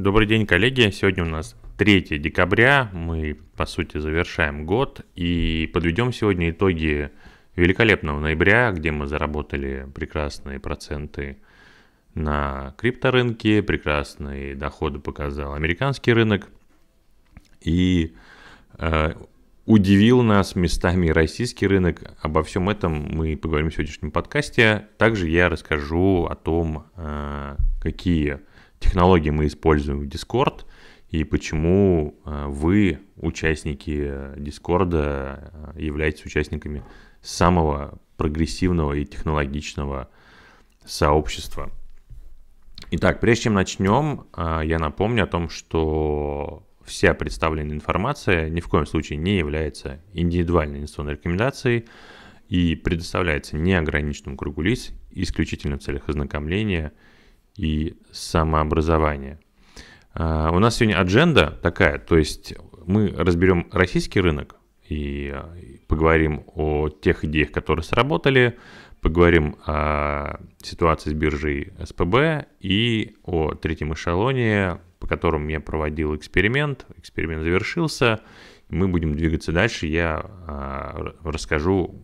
Добрый день, коллеги. Сегодня у нас 3 декабря. Мы, по сути, завершаем год и подведем сегодня итоги великолепного ноября, где мы заработали прекрасные проценты на крипторынке, прекрасные доходы показал американский рынок и э, удивил нас местами российский рынок. Обо всем этом мы поговорим в сегодняшнем подкасте. Также я расскажу о том, э, какие технологии мы используем в Discord и почему э, вы, участники э, Discord, э, являетесь участниками самого прогрессивного и технологичного сообщества. Итак, прежде чем начнем, я напомню о том, что вся представленная информация ни в коем случае не является индивидуальной инвестиционной рекомендацией и предоставляется неограниченному кругу лиц исключительно в целях ознакомления – и самообразования. А, у нас сегодня адженда такая, то есть мы разберем российский рынок и поговорим о тех идеях, которые сработали, поговорим о ситуации с биржей СПБ и о третьем эшелоне, по которому я проводил эксперимент. Эксперимент завершился, мы будем двигаться дальше. Я а, расскажу,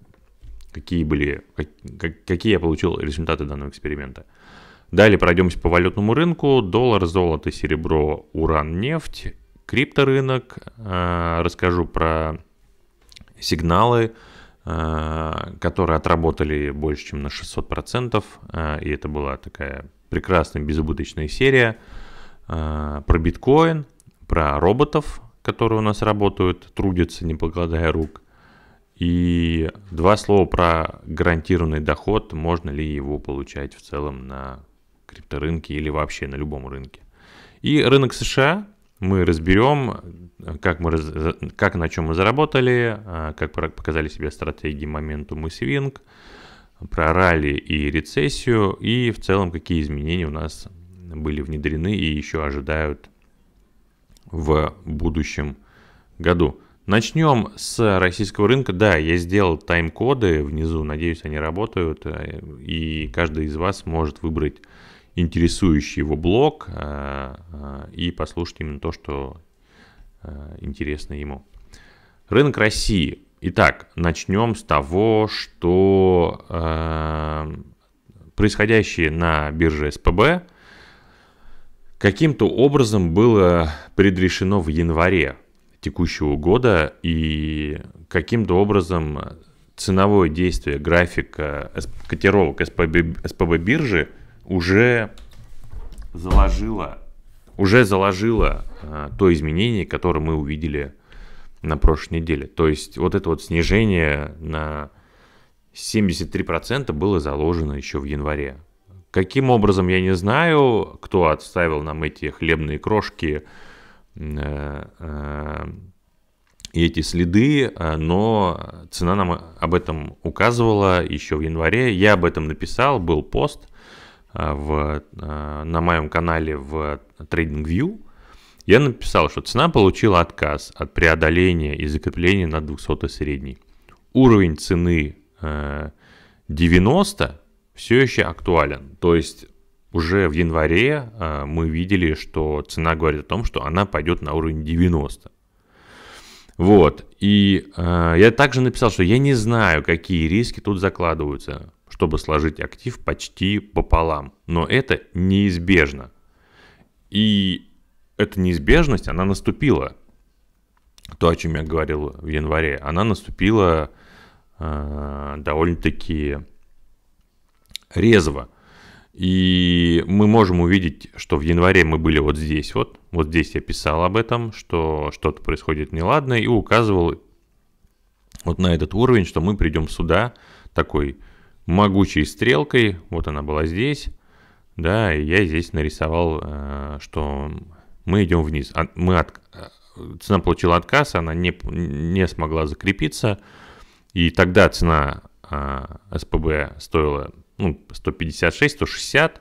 какие были, какие я получил результаты данного эксперимента. Далее пройдемся по валютному рынку. Доллар, золото, серебро, уран, нефть, крипторынок. Э, расскажу про сигналы, э, которые отработали больше, чем на 600%. Э, и это была такая прекрасная безубыточная серия про биткоин, про роботов, которые у нас работают, трудятся, не покладая рук. И два слова про гарантированный доход, можно ли его получать в целом на крипторынке или вообще на любом рынке. И рынок США мы разберем, как, мы, как на чем мы заработали, а, как показали себя стратегии Momentum и Swing, про ралли и рецессию, и в целом какие изменения у нас были внедрены и еще ожидают в будущем году. Начнем с российского рынка. Да, я сделал тайм-коды внизу, надеюсь, они работают, э, и каждый из вас может выбрать интересующий его блог а, а, и послушать именно то, что а, интересно ему. Рынок России. Итак, начнем с того, что происходящее на бирже СПБ каким-то образом было предрешено в январе текущего года и каким-то образом ценовое действие графика котировок СПБ, СПБ биржи – уже заложила, уже заложила э, то изменение, которое мы увидели на прошлой неделе. То есть вот это вот снижение на 73% было заложено еще в январе. Каким образом, я не знаю, кто отставил нам эти хлебные крошки э, э, эти следы, а, но цена нам об этом указывала еще в январе. Я об этом написал, был пост – а, в, а, на моем канале в TradingView, я написал, что цена получила отказ от преодоления и закрепления на 200 средней. Уровень цены 90 все еще актуален. То есть уже в январе э, мы видели, что цена говорит о том, что она пойдет на уровень 90. Вот. И э, я также написал, что я не знаю, какие риски тут закладываются чтобы сложить актив почти пополам. Но это неизбежно. И эта неизбежность, она наступила. То, о чем я говорил в январе, она наступила э, довольно-таки резво. И мы можем увидеть, что в январе мы были вот здесь вот. Вот здесь я писал об этом, что что-то происходит неладное и указывал вот на этот уровень, что мы придем сюда, такой могучей стрелкой, вот она была здесь, да, и я здесь нарисовал, э, что мы идем вниз. Мы от... Э, цена получила отказ, она не, не смогла закрепиться, и тогда цена э, СПБ стоила ну, 156-160,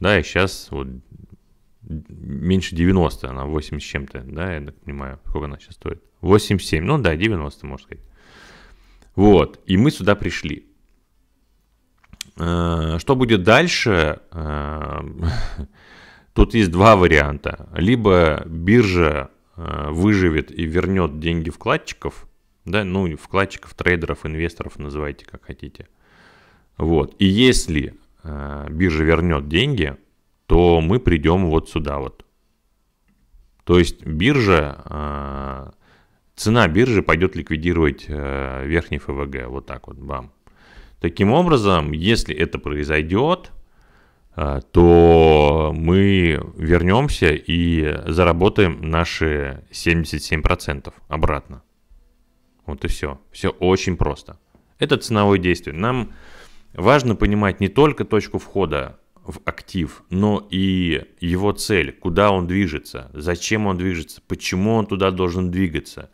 да, и сейчас вот меньше 90, она 80 с чем-то, да, я так понимаю, сколько она сейчас стоит. 87, ну да, 90, можно сказать. Вот, и мы сюда пришли. Э, что будет дальше? Э, тут есть два варианта. Либо биржа э, выживет и вернет деньги вкладчиков, да, ну, вкладчиков, трейдеров, инвесторов, называйте как хотите. Вот. И если биржа вернет деньги, то мы придем вот сюда вот. То есть биржа, цена биржи пойдет ликвидировать верхний ФВГ, вот так вот, бам. Таким образом, если это произойдет, э, то мы вернемся и заработаем наши 77% обратно. Вот и все. Все очень просто. Это ценовое действие. Нам важно понимать не только точку входа в актив, но и его цель, куда он движется, зачем он движется, почему он туда должен двигаться.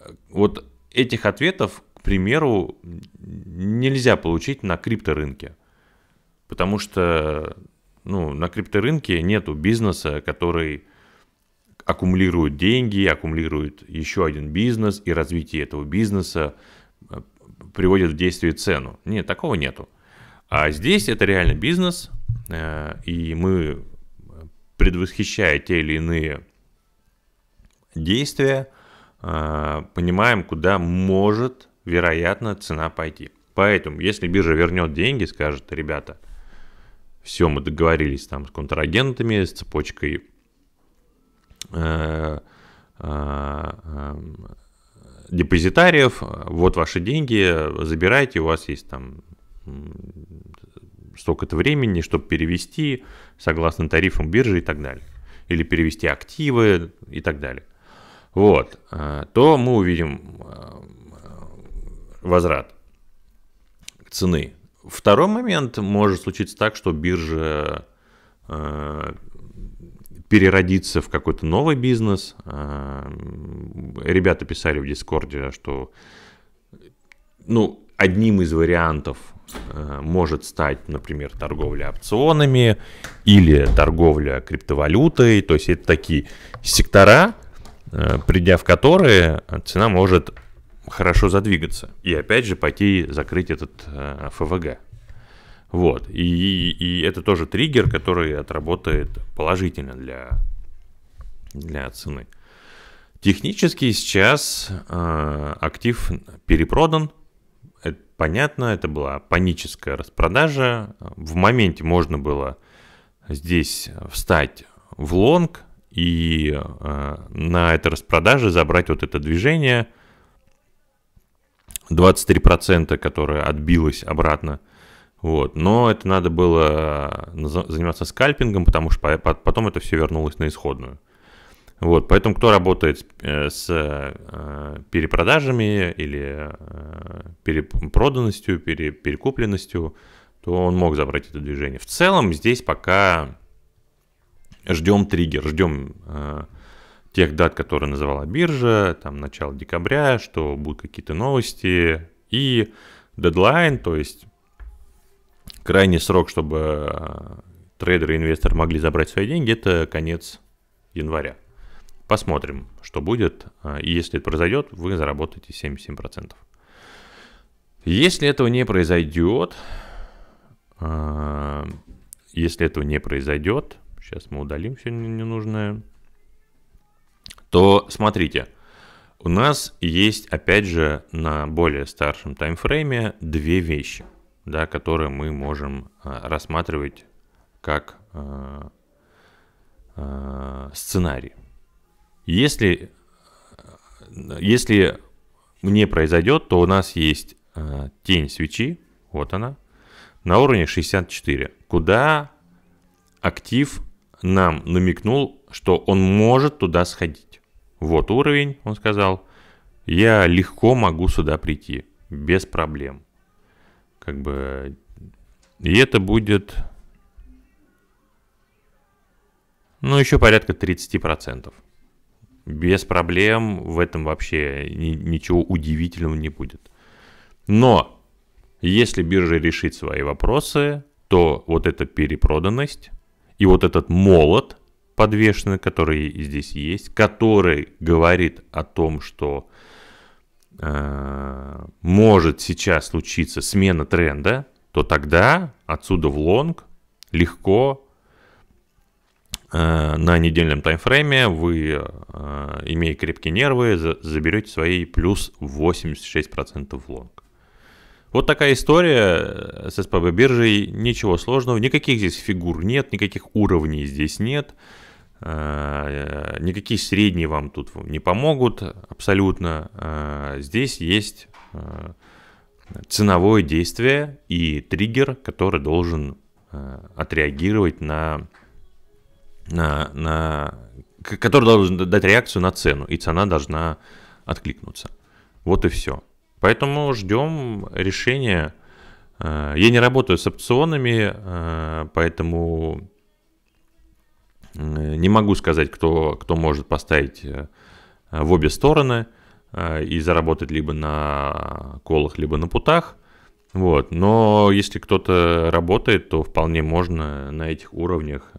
Э, вот этих ответов примеру, нельзя получить на крипторынке. Потому что ну, на крипторынке нету бизнеса, который аккумулирует деньги, аккумулирует еще один бизнес, и развитие этого бизнеса э, приводит в действие цену. Нет, такого нету. А здесь это реально бизнес, э, и мы, предвосхищая те или иные действия, э, понимаем, куда может вероятно, цена пойти. Поэтому, если биржа вернет деньги, скажет, ребята, все, мы договорились там с контрагентами, с цепочкой э, э, э, депозитариев, вот ваши деньги, забирайте, у вас есть там столько-то времени, чтобы перевести согласно тарифам биржи и так далее. Или перевести активы и так далее. Вот, э, то мы увидим э, возврат цены. Второй момент может случиться так, что биржа э, переродиться в какой-то новый бизнес. Э, ребята писали в Дискорде, что ну, одним из вариантов э, может стать, например, торговля опционами или торговля криптовалютой. То есть это такие сектора, придя в которые цена может хорошо задвигаться. И опять же пойти закрыть этот э, ФВГ. Вот. И, и, и это тоже триггер, который отработает положительно для, для цены. Технически сейчас э, актив перепродан. Это понятно, это была паническая распродажа. В моменте можно было здесь встать в лонг и э, на этой распродаже забрать вот это движение – 23%, которая отбилась обратно. Вот. Но это надо было э, заниматься скальпингом, потому что потом это все вернулось на исходную. Вот, поэтому кто работает э, с э, перепродажами или перепроданностью, перекупленностью, то он мог забрать это движение. В целом здесь пока ждем триггер, ждем тех дат, которые называла биржа, там начало декабря, что будут какие-то новости, и дедлайн, то есть крайний срок, чтобы э, трейдеры и инвесторы могли забрать свои деньги, это конец января. Посмотрим, что будет, э, и если это произойдет, вы заработаете 77%. Если этого не произойдет, э, если этого не произойдет, сейчас мы удалим все ненужное, то смотрите, у нас есть, опять же, на более старшем таймфрейме две вещи, да, которые мы можем э, рассматривать как э, э, сценарий. Если, э, если не произойдет, то у нас есть э, тень свечи, вот она, на уровне 64, куда актив нам намекнул, что он может туда сходить вот уровень, он сказал, я легко могу сюда прийти, без проблем. Как бы, и это будет, ну, еще порядка 30%. Без проблем в этом вообще ни, ничего удивительного не будет. Но если биржа решит свои вопросы, то вот эта перепроданность и вот этот молот – подвешены, которые здесь есть, который говорит о том, что э, может сейчас случиться смена тренда, то тогда отсюда в лонг легко э, на недельном таймфрейме вы, э, имея крепкие нервы, за, заберете свои плюс 86% в лонг. Вот такая история э, с СПБ биржей, ничего сложного, никаких здесь фигур нет, никаких уровней здесь нет. Э, никакие средние вам тут не помогут абсолютно. Э, здесь есть э, ценовое действие и триггер, который должен отреагировать на, на, на который должен дать реакцию на цену, и цена должна откликнуться. Вот и все. Поэтому ждем решения. Я не работаю с опционами, поэтому Э, не могу сказать, кто, кто может поставить э, в обе стороны э, и заработать либо на колах, либо на путах. Вот. Но если кто-то работает, то вполне можно на этих уровнях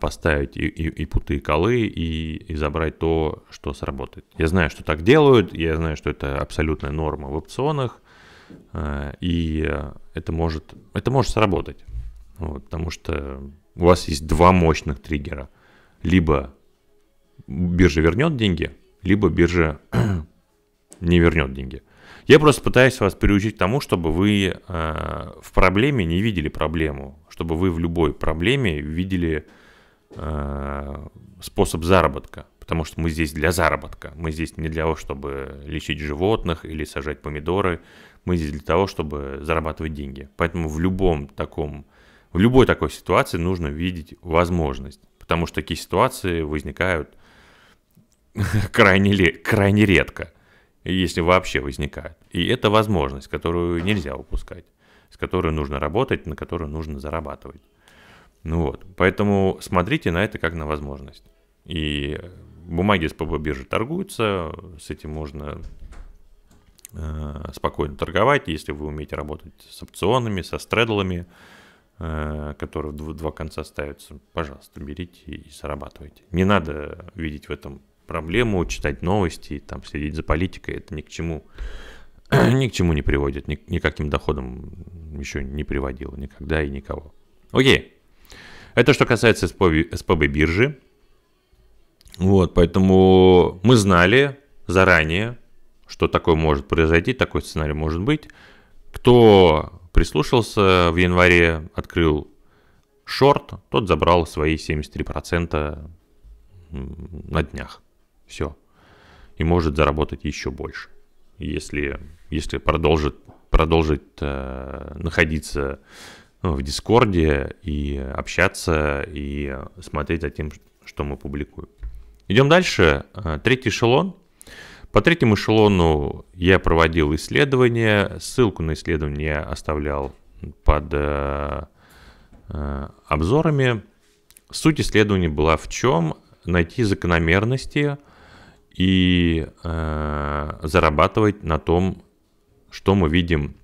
поставить и, и, и путы, и колы, и, и забрать то, что сработает. Я знаю, что так делают, я знаю, что это абсолютная норма в опционах, и это может, это может сработать. Вот, потому что у вас есть два мощных триггера. Либо биржа вернет деньги, либо биржа не вернет деньги. Я просто пытаюсь вас приучить к тому, чтобы вы э, в проблеме не видели проблему, чтобы вы в любой проблеме видели э, способ заработка, потому что мы здесь для заработка, мы здесь не для того, чтобы лечить животных или сажать помидоры, мы здесь для того, чтобы зарабатывать деньги. Поэтому в любом таком в любой такой ситуации нужно видеть возможность, потому что такие ситуации возникают крайне, крайне редко, если вообще возникают. И это возможность, которую нельзя упускать, с которой нужно работать, на которую нужно зарабатывать. Ну вот, поэтому смотрите на это как на возможность. И бумаги с ПБ биржи торгуются, с этим можно э, спокойно торговать, если вы умеете работать с опционами, со стредлами, Э, которые в два конца ставятся, пожалуйста, берите и зарабатывайте. Не надо видеть в этом проблему, читать новости, там, следить за политикой, это ни к чему, ни к чему не приводит, ни, никаким доходом еще не приводило никогда и никого. Окей, это что касается СПБ, СПБ биржи. Вот, поэтому мы знали заранее, что такое может произойти, такой сценарий может быть. Кто Прислушался в январе, открыл шорт, тот забрал свои 73% на днях. Все. И может заработать еще больше, если, если продолжит, продолжит э, находиться ну, в Дискорде и общаться и смотреть за тем, что мы публикуем. Идем дальше. Э, третий эшелон – по третьему эшелону я проводил исследования, ссылку на исследование я оставлял под э, э, обзорами. Суть исследования была в чем? Найти закономерности и э, зарабатывать на том, что мы видим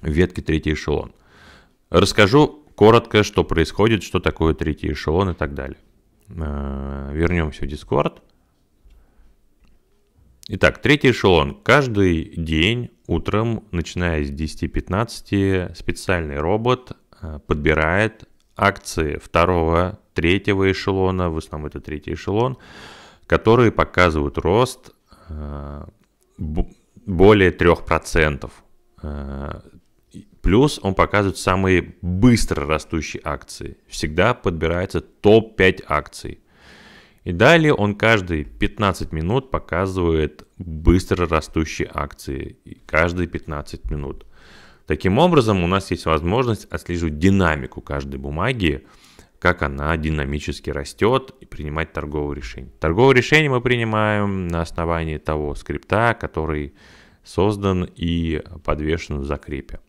в ветке третий эшелон. Расскажу коротко, что происходит, что такое третий эшелон и так далее. Э, вернемся в Discord. Итак, третий эшелон. Каждый день утром, начиная с 10.15, специальный робот э, подбирает акции второго, третьего эшелона, в основном это третий эшелон, которые показывают рост э, более 3%. Э, плюс он показывает самые быстро растущие акции. Всегда подбирается топ-5 акций. И далее он каждые 15 минут показывает быстро растущие акции. И каждые 15 минут. Таким образом, у нас есть возможность отслеживать динамику каждой бумаги, как она динамически растет и принимать торговые решения. Торговые решения мы принимаем на основании того скрипта, который создан и подвешен в закрепе.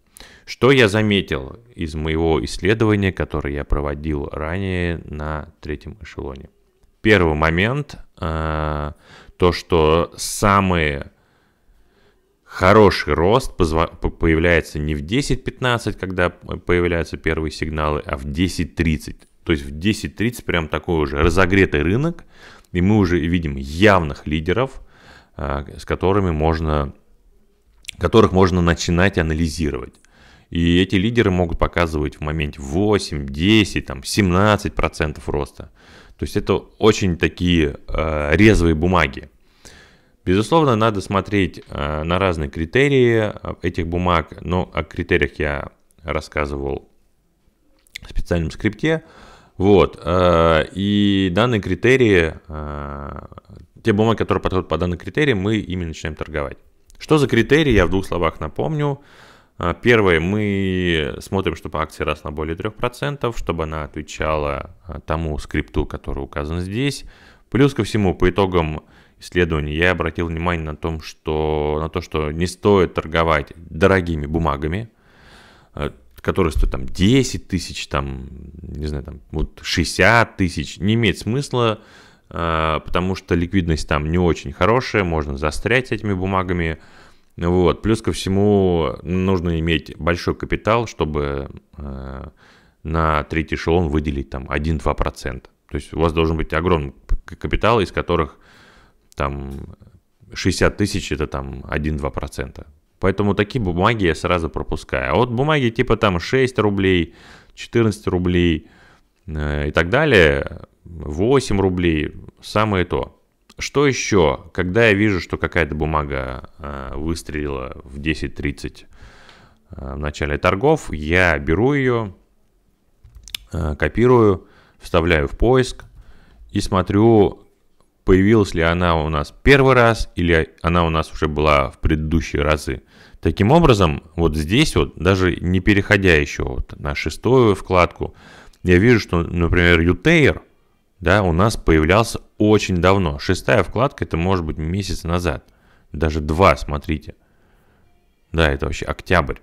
Что я заметил из моего исследования, которое я проводил ранее на третьем эшелоне – Первый момент, э, то, что самый хороший рост появляется не в 10-15, когда появляются первые сигналы, а в 10-30. То есть в 10-30 прям такой уже разогретый рынок, и мы уже видим явных лидеров, э, с которыми можно, которых можно начинать анализировать. И эти лидеры могут показывать в моменте 8, 10, там, 17% роста. То есть это очень такие э, резвые бумаги. Безусловно, надо смотреть э, на разные критерии э, этих бумаг, но о критериях я рассказывал в специальном скрипте. Вот, э, и данные критерии, э, те бумаги, которые подходят по данным критериям, мы ими начинаем торговать. Что за критерии, я в двух словах напомню. А, первое, мы смотрим, чтобы акция росла более 3%, чтобы она отвечала а, тому скрипту, который указан здесь. Плюс ко всему, по итогам исследований я обратил внимание на, том, что, на то, что не стоит торговать дорогими бумагами, а, которые стоят там 10 тысяч, там, не знаю, там, вот 60 тысяч, не имеет смысла, потому что ликвидность там не очень хорошая, можно застрять с этими бумагами, вот. Плюс ко всему нужно иметь большой капитал, чтобы э, на третий эшелон выделить там 1-2%. То есть у вас должен быть огромный капитал, из которых там 60 тысяч это там 1-2%. Поэтому такие бумаги я сразу пропускаю. А вот бумаги типа там 6 рублей, 14 рублей э, и так далее, 8 рублей, самое то. Что еще? Когда я вижу, что какая-то бумага э, выстрелила в 10.30 э, в начале торгов, я беру ее, э, копирую, вставляю в поиск и смотрю, появилась ли она у нас первый раз или она у нас уже была в предыдущие разы. Таким образом, вот здесь вот, даже не переходя еще вот на шестую вкладку, я вижу, что, например, Ютейр – да, у нас появлялся очень давно. Шестая вкладка, это может быть месяц назад. Даже два, смотрите. Да, это вообще октябрь.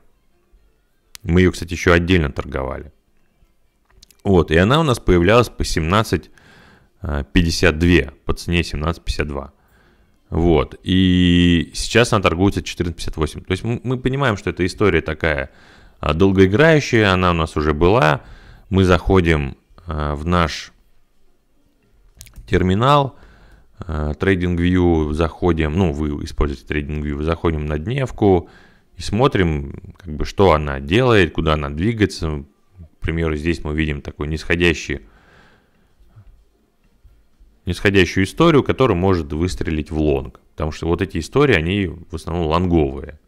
Мы ее, кстати, еще отдельно торговали. Вот, и она у нас появлялась по 17.52, а, по цене 17.52. Вот, и сейчас она торгуется 14.58. То есть мы понимаем, что эта история такая а, долгоиграющая, она у нас уже была. Мы заходим а, в наш терминал, э, TradingView заходим, ну, вы используете TradingView, заходим на дневку и смотрим, как бы, что она делает, куда она двигается. К примеру, здесь мы видим такой нисходящий нисходящую историю, которая может выстрелить в лонг. Потому что вот эти истории, они в основном лонговые.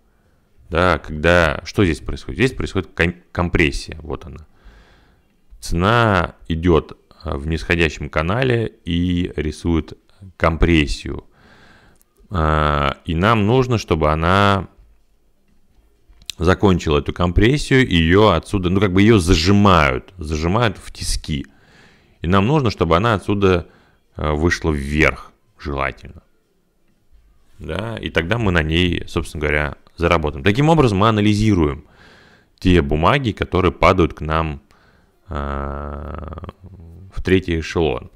Да, когда... Что здесь происходит? Здесь происходит компрессия. Вот она. Цена идет в нисходящем канале и рисует компрессию. А, и нам нужно, чтобы она закончила эту компрессию, ее отсюда, ну как бы ее зажимают, зажимают в тиски. И нам нужно, чтобы она отсюда а, вышла вверх, желательно. Да, и тогда мы на ней, собственно говоря, заработаем. Таким образом мы анализируем те бумаги, которые падают к нам а, в третий эшелон,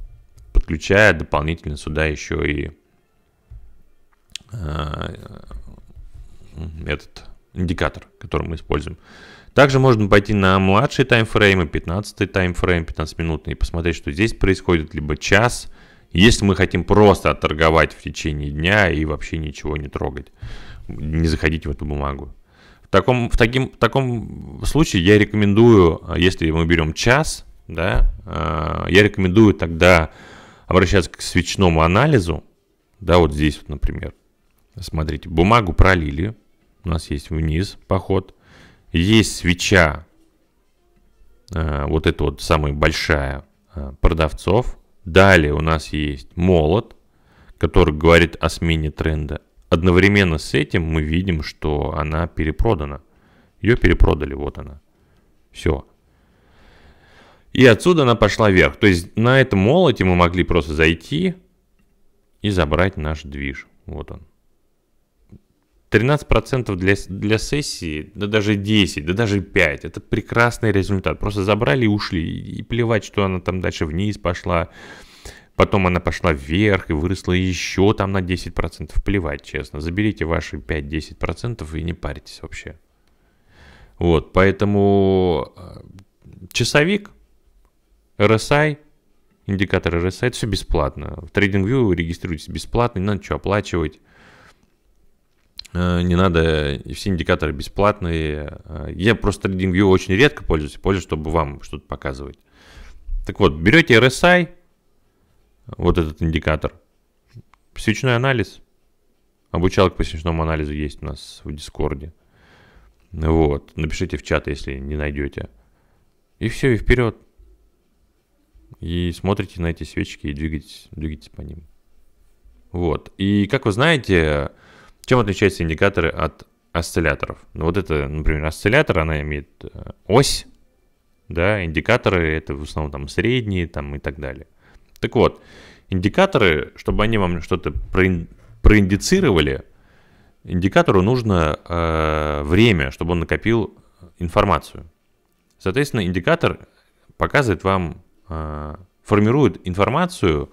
подключая дополнительно сюда еще и э, этот индикатор, который мы используем. Также можно пойти на младшие таймфреймы, 15 таймфрейм, 15-минутный, и посмотреть, что здесь происходит, либо час, если мы хотим просто отторговать в течение дня и вообще ничего не трогать, не заходить в эту бумагу. В таком, в таким, в таком случае я рекомендую, если мы берем час, да, а, я рекомендую тогда обращаться к свечному анализу, да, вот здесь вот, например, смотрите, бумагу пролили, у нас есть вниз поход, есть свеча, а, вот эта вот самая большая а, продавцов, далее у нас есть молот, который говорит о смене тренда, одновременно с этим мы видим, что она перепродана, ее перепродали, вот она, все, и отсюда она пошла вверх. То есть на этом молоте мы могли просто зайти и забрать наш движ. Вот он. 13% для, для сессии, да даже 10, да даже 5. Это прекрасный результат. Просто забрали и ушли. И плевать, что она там дальше вниз пошла. Потом она пошла вверх и выросла еще там на 10%. Плевать, честно. Заберите ваши 5-10% и не паритесь вообще. Вот, поэтому э, часовик RSI, индикатор RSI, это все бесплатно. В TradingView регистрируйтесь бесплатно, не надо ничего оплачивать. Э, не надо, все индикаторы бесплатные. Э, я просто TradingView очень редко пользуюсь, пользуюсь, чтобы вам что-то показывать. Так вот, берете RSI, вот этот индикатор, свечной анализ, обучалка по свечному анализу есть у нас в Дискорде. Вот, напишите в чат, если не найдете. И все, и вперед и смотрите на эти свечки и двигайтесь двигайтесь по ним. Вот. И как вы знаете, чем отличаются индикаторы от осцилляторов? Ну, вот это, например, осциллятор, она имеет э, ось, да, индикаторы это в основном там средние там и так далее. Так вот, индикаторы, чтобы они вам что-то проин, проиндицировали, индикатору нужно э, время, чтобы он накопил информацию. Соответственно, индикатор показывает вам Э, формирует информацию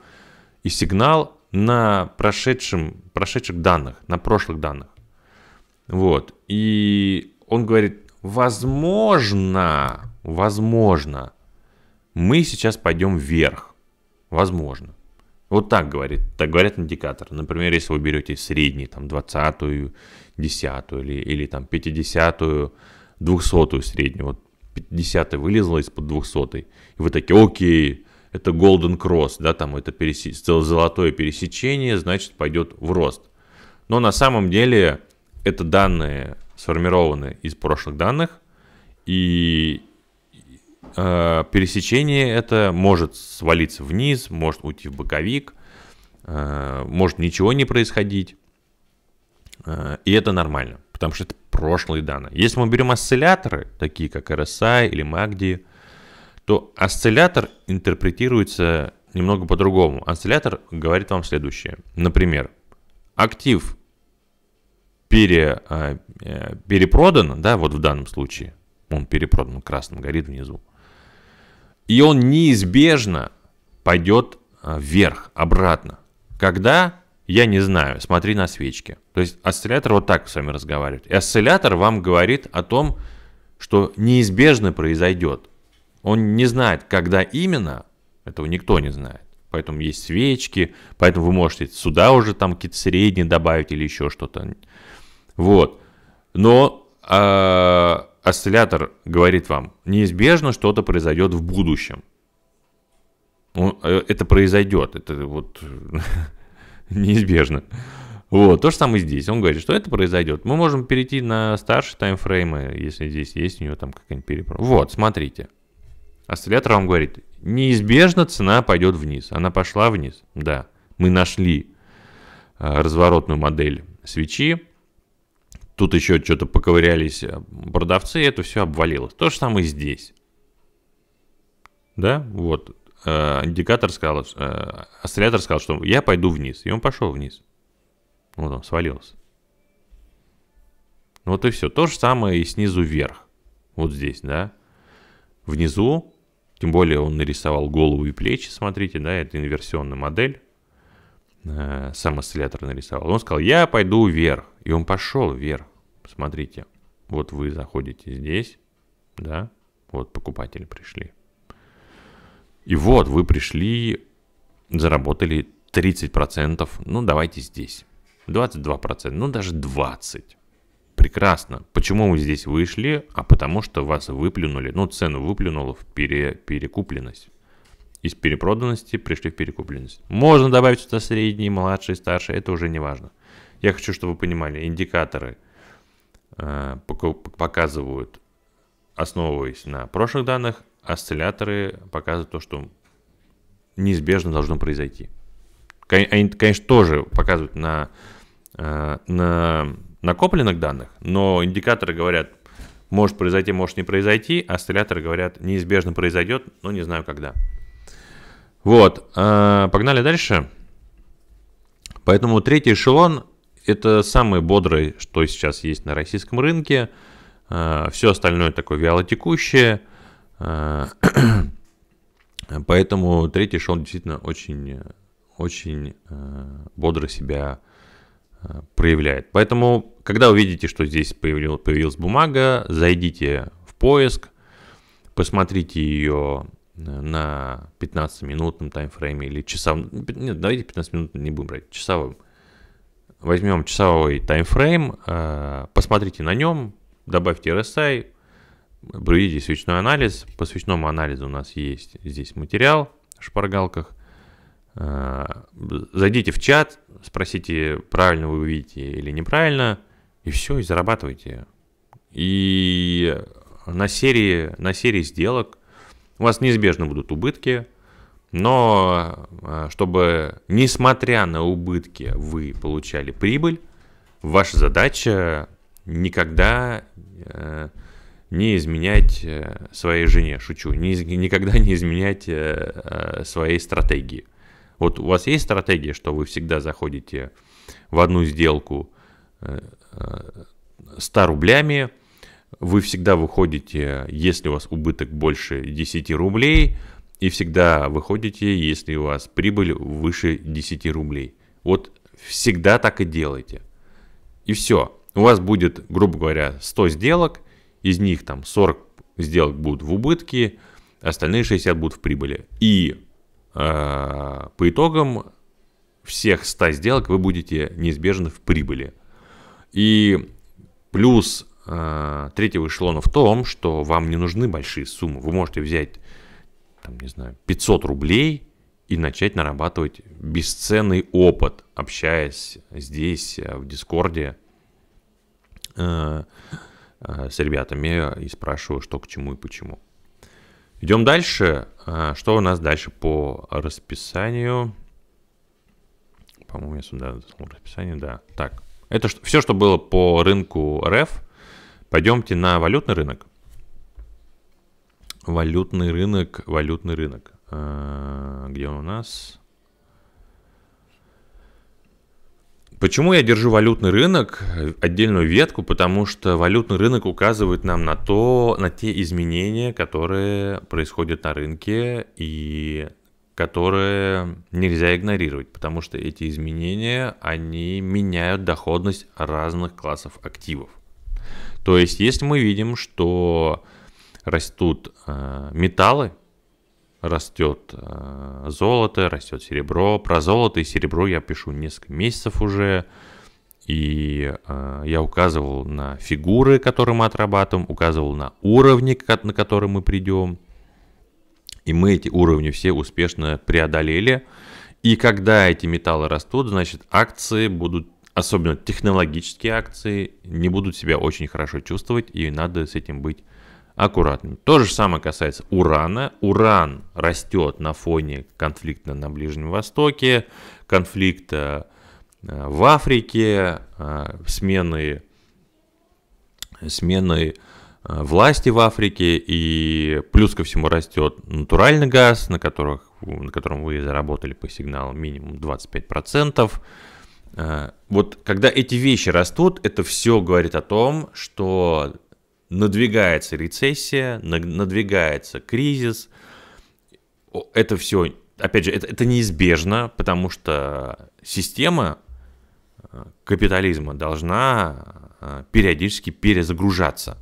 и сигнал на прошедшем, прошедших данных, на прошлых данных. Вот. И он говорит, возможно, возможно, мы сейчас пойдем вверх. Возможно. Вот так говорит, так говорят индикаторы. Например, если вы берете средний, там, 20-ю, 10 или, или там, 50-ю, 200 среднюю, вот 50 вылезла из-под 200 И вы такие, окей, это golden cross, да, там это пересеч... золотое пересечение, значит пойдет в рост. Но на самом деле это данные сформированы из прошлых данных, и э, пересечение это может свалиться вниз, может уйти в боковик, э, может ничего не происходить, э, и это нормально, потому что это прошлые данные. Если мы берем осцилляторы, такие как RSI или MACD, а то осциллятор интерпретируется немного по-другому. Осциллятор говорит вам следующее. Например, актив пере, а, э, перепродан, да, вот в данном случае, он перепродан, красным горит внизу, и он неизбежно пойдет а, вверх, обратно. Когда? Я не знаю, смотри на свечки. То есть осциллятор вот так с вами разговаривает. И осциллятор вам говорит о том, что неизбежно произойдет. Он не знает, когда именно, этого никто не знает. Поэтому есть свечки, поэтому вы можете сюда уже там какие-то средние добавить или еще что-то. Вот. Но э, осциллятор говорит вам, неизбежно что-то произойдет в будущем. Э, это произойдет, это вот неизбежно. Вот, то же самое здесь. Он говорит, что это произойдет. Мы можем перейти на старшие таймфреймы, если здесь есть у него там какая-нибудь перепро. Вот, смотрите. Осциллятор вам говорит, неизбежно цена пойдет вниз. Она пошла вниз, да. Мы нашли а, разворотную модель свечи. Тут еще что-то поковырялись а, продавцы, и это все обвалилось. То же самое здесь. Да, вот. Э, индикатор сказал, э, осциллятор сказал, что я пойду вниз. И он пошел вниз. Вот ну, он свалился. Ну, вот и все. То же самое и снизу вверх. Вот здесь, да. Внизу, тем более он нарисовал голову и плечи, смотрите, да, это инверсионная модель. Э, сам осциллятор нарисовал. Он сказал, я пойду вверх. И он пошел вверх. Смотрите, вот вы заходите здесь, да, вот покупатели пришли. И вот вы пришли, заработали 30%, ну давайте здесь. 22%, ну даже 20%. Прекрасно. Почему вы здесь вышли? А потому что вас выплюнули, ну цену выплюнуло в пере, перекупленность. Из перепроданности пришли в перекупленность. Можно добавить сюда средний, младший, старший, это уже не важно. Я хочу, чтобы вы понимали, индикаторы э, показывают, основываясь на прошлых данных, осцилляторы показывают то, что неизбежно должно произойти. Они, конечно, тоже показывают на Э, на накопленных данных, но индикаторы говорят, может произойти, может не произойти, а осцилляторы говорят, неизбежно произойдет, но не знаю когда. Вот, э, погнали дальше. Поэтому третий эшелон – это самый бодрый, что сейчас есть на российском рынке. Э, Все остальное такое вялотекущее. Поэтому третий эшелон действительно очень, очень бодро себя проявляет. Поэтому, когда увидите, что здесь появилась, появилась бумага, зайдите в поиск, посмотрите ее э, на 15-минутном таймфрейме или часовом. Нет, давайте 15 минут не будем брать, часовым. Возьмем часовой таймфрейм, э, посмотрите на нем, добавьте RSI, проведите свечной анализ. По свечному анализу у нас есть здесь материал в шпаргалках – Э, зайдите в чат, спросите, правильно вы увидите или неправильно, и все, и зарабатывайте. И на серии, на серии сделок у вас неизбежно будут убытки, но э, чтобы, несмотря на убытки, вы получали прибыль, ваша задача никогда э, не изменять своей жене, шучу, никогда не изменять своей стратегии. Вот у вас есть стратегия, что вы всегда заходите в одну сделку 100 э, э, рублями, вы всегда выходите, если у вас убыток больше 10 рублей, и всегда выходите, если у вас прибыль выше 10 рублей. Вот всегда так и делайте. И все. У вас будет, грубо говоря, 100 сделок, из них там 40 сделок будут в убытке, остальные 60 будут в прибыли. И Э, по итогам всех 100 сделок вы будете неизбежно в прибыли. И плюс э, третьего эшелона в том, что вам не нужны большие суммы. Вы можете взять, там, не знаю, 500 рублей и начать нарабатывать бесценный опыт, общаясь здесь, э, в Дискорде, с ребятами и спрашиваю, что к чему и почему. Идем дальше. А, что у нас дальше по расписанию? По-моему, я сюда расписание, да. Так, это все, что было по рынку РФ. Пойдемте на валютный рынок. Валютный рынок, валютный рынок. А, где он у нас? Почему я держу валютный рынок, э, отдельную ветку? Потому что валютный рынок указывает нам на то, на те изменения, которые происходят на рынке и которые нельзя игнорировать, потому что эти изменения, они меняют доходность разных классов активов. То есть, если мы видим, что растут э, металлы, растет э, золото, растет серебро. Про золото и серебро я пишу несколько месяцев уже. И э, я указывал на фигуры, которые мы отрабатываем, указывал на уровни, на которые мы придем. И мы эти уровни все успешно преодолели. И когда эти металлы растут, значит акции будут, особенно технологические акции, не будут себя очень хорошо чувствовать, и надо с этим быть аккуратными. То же самое касается урана. Уран растет на фоне конфликта на Ближнем Востоке, конфликта э, в Африке, э, смены, смены э, власти в Африке, и плюс ко всему растет натуральный газ, на, которых, на котором вы заработали по сигналу минимум 25%. Вот когда эти вещи растут, это все говорит о том, что надвигается рецессия, надвигается кризис. Это все, опять же, это, это неизбежно, потому что система э, капитализма должна э, периодически перезагружаться.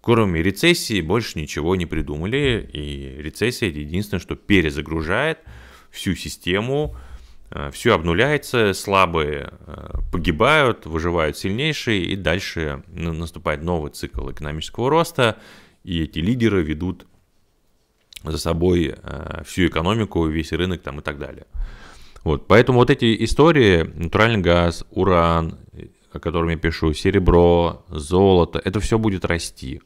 Кроме рецессии больше ничего не придумали, и рецессия это единственное, что перезагружает всю систему, Э, все обнуляется, слабые э, погибают, выживают сильнейшие, и дальше наступает новый цикл экономического роста, и эти лидеры ведут за собой э, всю экономику, весь рынок там и так далее. Вот, поэтому вот эти истории, натуральный газ, уран, о котором я пишу, серебро, золото, это все будет расти.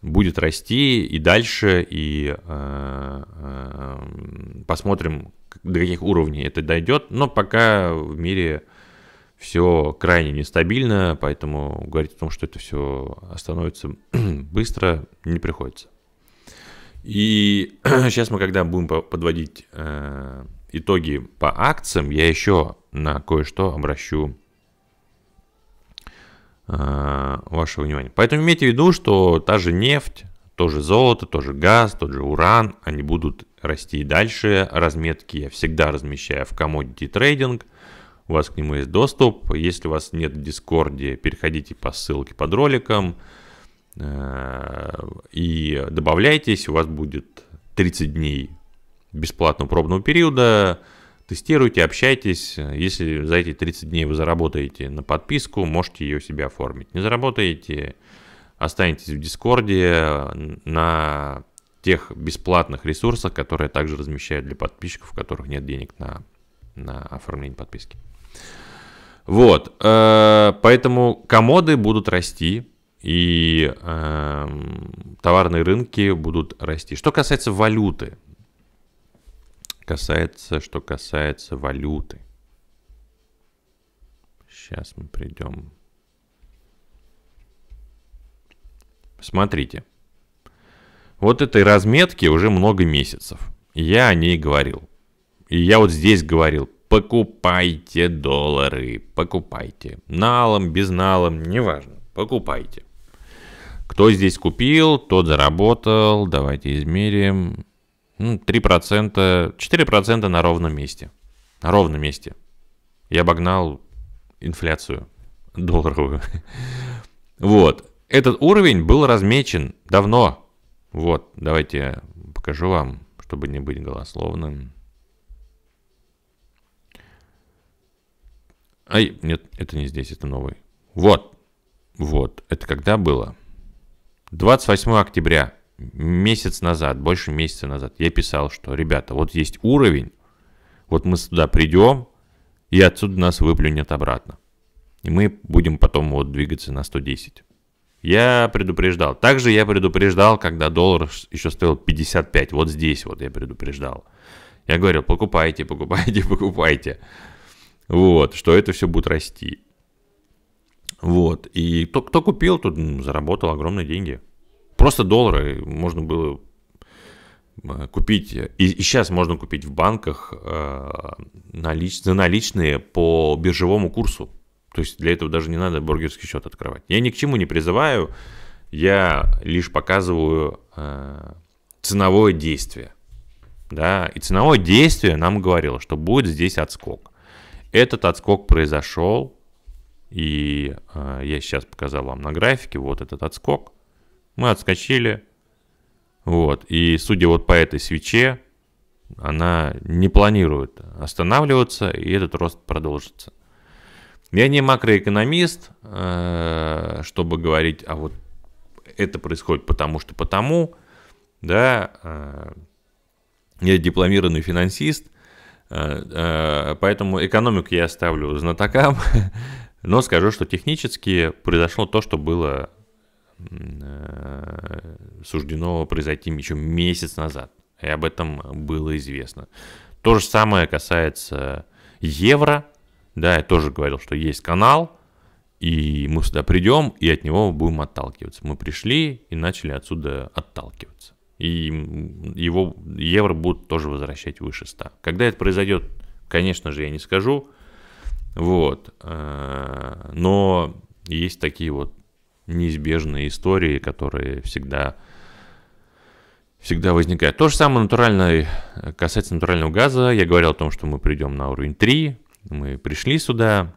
Будет расти и дальше, и э, э, посмотрим, до каких уровней это дойдет, но пока в мире все крайне нестабильно, поэтому говорить о том, что это все остановится быстро, не приходится. И сейчас мы, когда будем подводить э, итоги по акциям, я еще на кое-что обращу э, ваше внимание. Поэтому имейте в виду, что та же нефть, тоже золото, тоже газ, тот же уран, они будут расти и дальше. Разметки я всегда размещаю в Commodity Трейдинг. У вас к нему есть доступ. Если у вас нет в Дискорде, переходите по ссылке под роликом э, и добавляйтесь. У вас будет 30 дней бесплатного пробного периода. Тестируйте, общайтесь. Если за эти 30 дней вы заработаете на подписку, можете ее себе оформить. Не заработаете, останетесь в Дискорде э, на тех бесплатных ресурсах, которые также размещают для подписчиков, у которых нет денег на, на оформление подписки. Вот, э, поэтому комоды будут расти, и эм, товарные рынки будут расти. Что касается валюты, касается, что касается валюты. Сейчас мы придем Смотрите. Вот этой разметки уже много месяцев. Я о ней говорил. И я вот здесь говорил, покупайте доллары, покупайте. Налом, без налом, неважно, покупайте. Кто здесь купил, тот заработал. Давайте измерим. 3%, ну, 4% на ровном месте. На ровном месте. Я обогнал инфляцию долларовую. Вот. Этот уровень был размечен давно. Вот, давайте я покажу вам, чтобы не быть голословным. Ай, нет, это не здесь, это новый. Вот, вот, это когда было? 28 октября, месяц назад, больше месяца назад, я писал, что, ребята, вот есть уровень, вот мы сюда придем, и отсюда нас выплюнет обратно. И мы будем потом вот двигаться на 110. Я предупреждал. Также я предупреждал, когда доллар еще стоил 55. Вот здесь вот я предупреждал. Я говорил, покупайте, покупайте, покупайте. Вот, что это все будет расти. Вот, и кто, кто купил, тот заработал огромные деньги. Просто доллары можно было купить, и, и сейчас можно купить в банках э, налич, за наличные по биржевому курсу. То есть для этого даже не надо бургерский счет открывать. Я ни к чему не призываю, я лишь показываю э, ценовое действие. Да? И ценовое действие нам говорило, что будет здесь отскок. Этот отскок произошел, и э, я сейчас показал вам на графике вот этот отскок. Мы отскочили, вот, и судя вот по этой свече, она не планирует останавливаться, и этот рост продолжится. Я не макроэкономист, э, чтобы говорить, а вот это происходит потому что потому, да, э, я дипломированный финансист, э, поэтому экономику я оставлю знатокам, но скажу, что технически произошло то, что было суждено произойти еще месяц назад, и об этом было известно. То же самое касается евро – да, я тоже говорил, что есть канал, и мы сюда придем, и от него будем отталкиваться. Мы пришли и начали отсюда отталкиваться. И его евро будут тоже возвращать выше 100. Когда это произойдет, конечно же, я не скажу. Вот. Э, но есть такие вот неизбежные истории, которые всегда всегда возникают. То же самое натуральное, э, касается натурального газа. Я говорил о том, что мы придем на уровень 3, мы пришли сюда,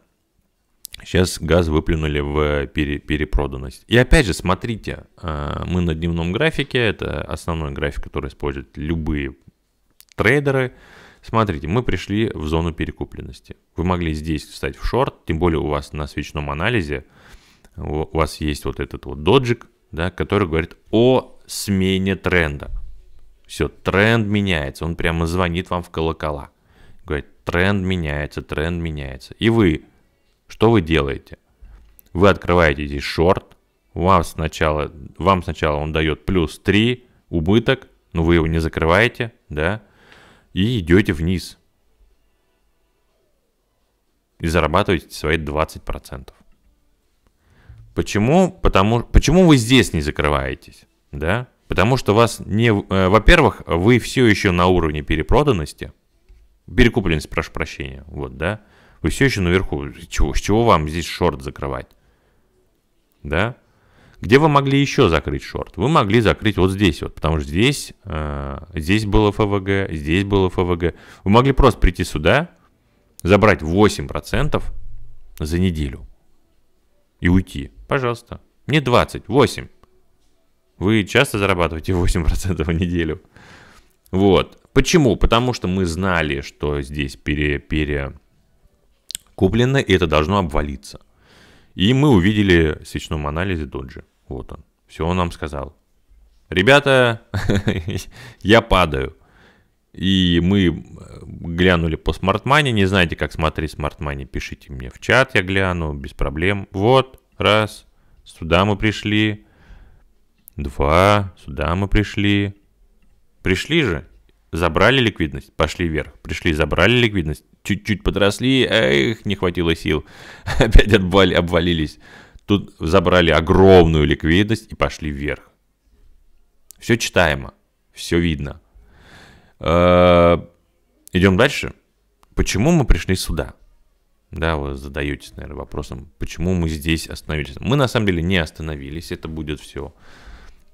Сейчас газ выплюнули в пере, перепроданность. И опять же, смотрите, а, мы на дневном графике, это основной график, который используют любые трейдеры. Смотрите, мы пришли в зону перекупленности. Вы могли здесь встать в шорт, тем более у вас на свечном анализе у вас есть вот этот вот доджик, да, который говорит о смене тренда. Все, тренд меняется, он прямо звонит вам в колокола. Говорит, тренд меняется, тренд меняется. И вы, что вы делаете? Вы открываете здесь шорт, вам сначала, вам сначала он дает плюс 3 убыток, но вы его не закрываете, да, и идете вниз. И зарабатываете свои 20%. Почему? Потому, почему вы здесь не закрываетесь? Да? Потому что вас не... Э, во-первых, вы все еще на уровне перепроданности – Перекупленность, прошу прощения. Вот, да? Вы все еще наверху. Чего, с чего вам здесь шорт закрывать? Да? Где вы могли еще закрыть шорт? Вы могли закрыть вот здесь вот, потому что здесь, э, здесь было ФВГ, здесь было ФВГ. Вы могли просто прийти сюда, забрать 8% за неделю и уйти. Пожалуйста. Не 20, 8. Вы часто зарабатываете 8% в неделю? Вот. Почему? Потому что мы знали, что здесь пере, пере и это должно обвалиться. И мы увидели в свечном анализе тот Вот он. Все он нам сказал. Ребята, я падаю. И мы э, глянули по Smart Money. Не знаете, как смотреть Smart Money? пишите мне в чат, я гляну, без проблем. Вот, раз, сюда мы пришли. Два, сюда мы пришли. Пришли же, забрали ликвидность, пошли вверх. Пришли, забрали ликвидность, чуть-чуть подросли, эх, не хватило сил. Опять отвали, обвалились. Тут забрали огромную ликвидность и пошли вверх. Все читаемо, все видно. Э, Идем дальше. Почему мы пришли сюда? Да, вы задаетесь, наверное, вопросом, почему мы здесь остановились. Мы на самом деле не остановились, это будет все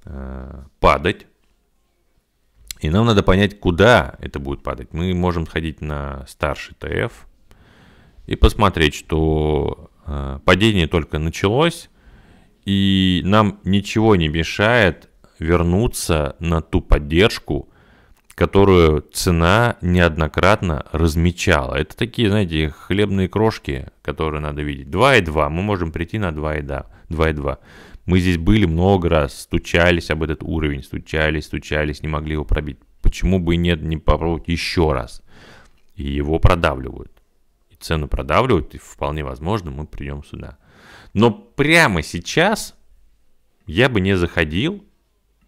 э, падать. И нам надо понять, куда это будет падать. Мы можем сходить на старший ТФ и посмотреть, что э, падение только началось, и нам ничего не мешает вернуться на ту поддержку, которую цена неоднократно размечала. Это такие, знаете, хлебные крошки, которые надо видеть. 2,2. Мы можем прийти на 2,2. Мы здесь были много раз, стучались об этот уровень, стучались, стучались, не могли его пробить. Почему бы и нет, не попробовать еще раз? И его продавливают. И цену продавливают, и вполне возможно мы придем сюда. Но прямо сейчас я бы не заходил,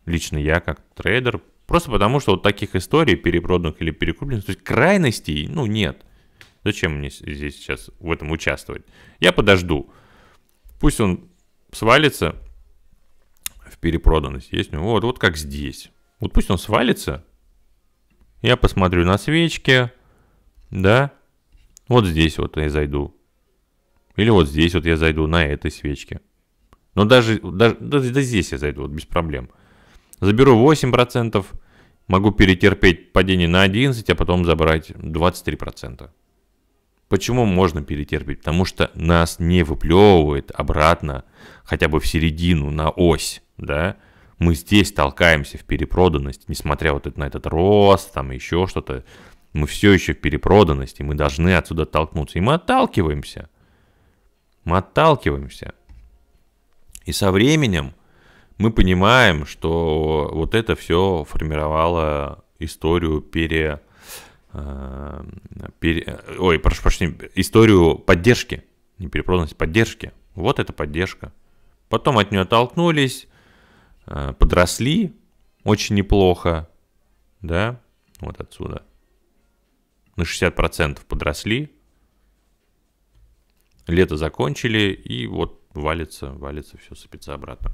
лично я как трейдер, просто потому что вот таких историй перепроданных или перекупленных, то есть крайностей, ну нет. Зачем мне здесь сейчас в этом участвовать? Я подожду. Пусть он свалится, перепроданность есть. Ну вот, вот как здесь. Вот пусть он свалится. Я посмотрю на свечки. Да. Вот здесь вот я зайду. Или вот здесь вот я зайду на этой свечке. Но даже, даже, даже да здесь я зайду, вот без проблем. Заберу 8%, могу перетерпеть падение на 11%, а потом забрать 23%. Почему можно перетерпеть? Потому что нас не выплевывает обратно, хотя бы в середину, на ось, да? Мы здесь толкаемся в перепроданность, несмотря вот на этот рост, там еще что-то. Мы все еще в перепроданности, мы должны отсюда толкнуться. И мы отталкиваемся. Мы отталкиваемся. И со временем мы понимаем, что вот это все формировало историю пере Э, пере... Э, ой, прошу прощения, историю поддержки, не перепроданности, поддержки. Вот это поддержка. Потом от нее оттолкнулись, э, подросли очень неплохо, да, вот отсюда. На 60% подросли, лето закончили, и вот валится, валится все, сыпется обратно.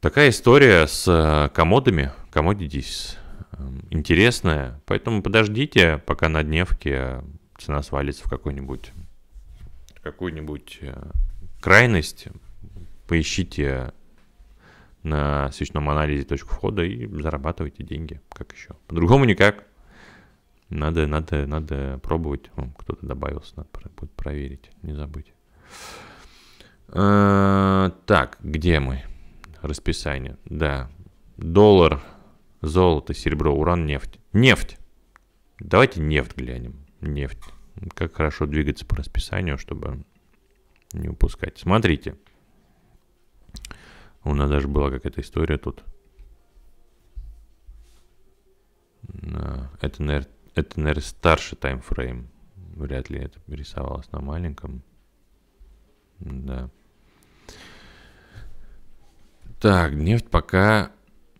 Такая история с комодами, комоди комодитис. Эм, интересная, Поэтому подождите, пока на дневке цена свалится в какую-нибудь какую-нибудь э, крайность. Поищите на свечном анализе точку входа и зарабатывайте деньги, как еще. По-другому никак. Надо, надо, надо пробовать. Кто-то добавился, надо будет проверить, не забудьте. Э, так, где мы? Расписание. Да. Доллар Золото, серебро, уран, нефть. Нефть! Давайте нефть глянем. Нефть. Как хорошо двигаться по расписанию, чтобы не упускать. Смотрите. У нас даже была какая-то история тут. А, это, наверное, это, наверное, старший таймфрейм. Вряд ли это рисовалось на маленьком. Да. Так, нефть пока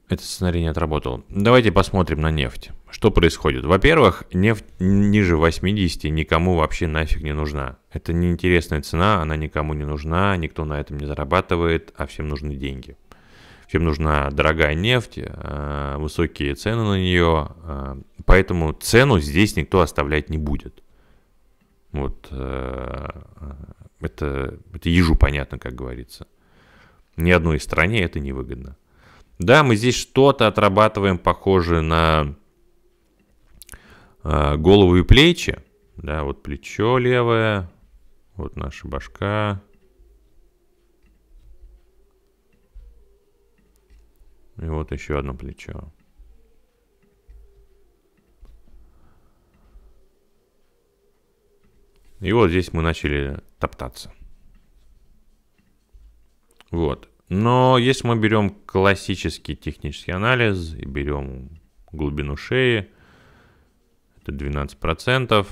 этот сценарий не отработал. Давайте посмотрим на нефть. Что происходит? Во-первых, нефть ниже 80 никому вообще нафиг не нужна. Это неинтересная цена, она никому не нужна, никто на этом не зарабатывает, а всем нужны деньги. Всем нужна дорогая нефть, э, высокие цены на нее, э, поэтому цену здесь никто оставлять не будет. Вот э, это, это ежу понятно, как говорится. Ни одной стране это невыгодно. Да, мы здесь что-то отрабатываем похоже на э, голову и плечи. Да, вот плечо левое, вот наша башка. И вот еще одно плечо. И вот здесь мы начали топтаться. Вот. Но если мы берем классический технический анализ и берем глубину шеи, это 12%.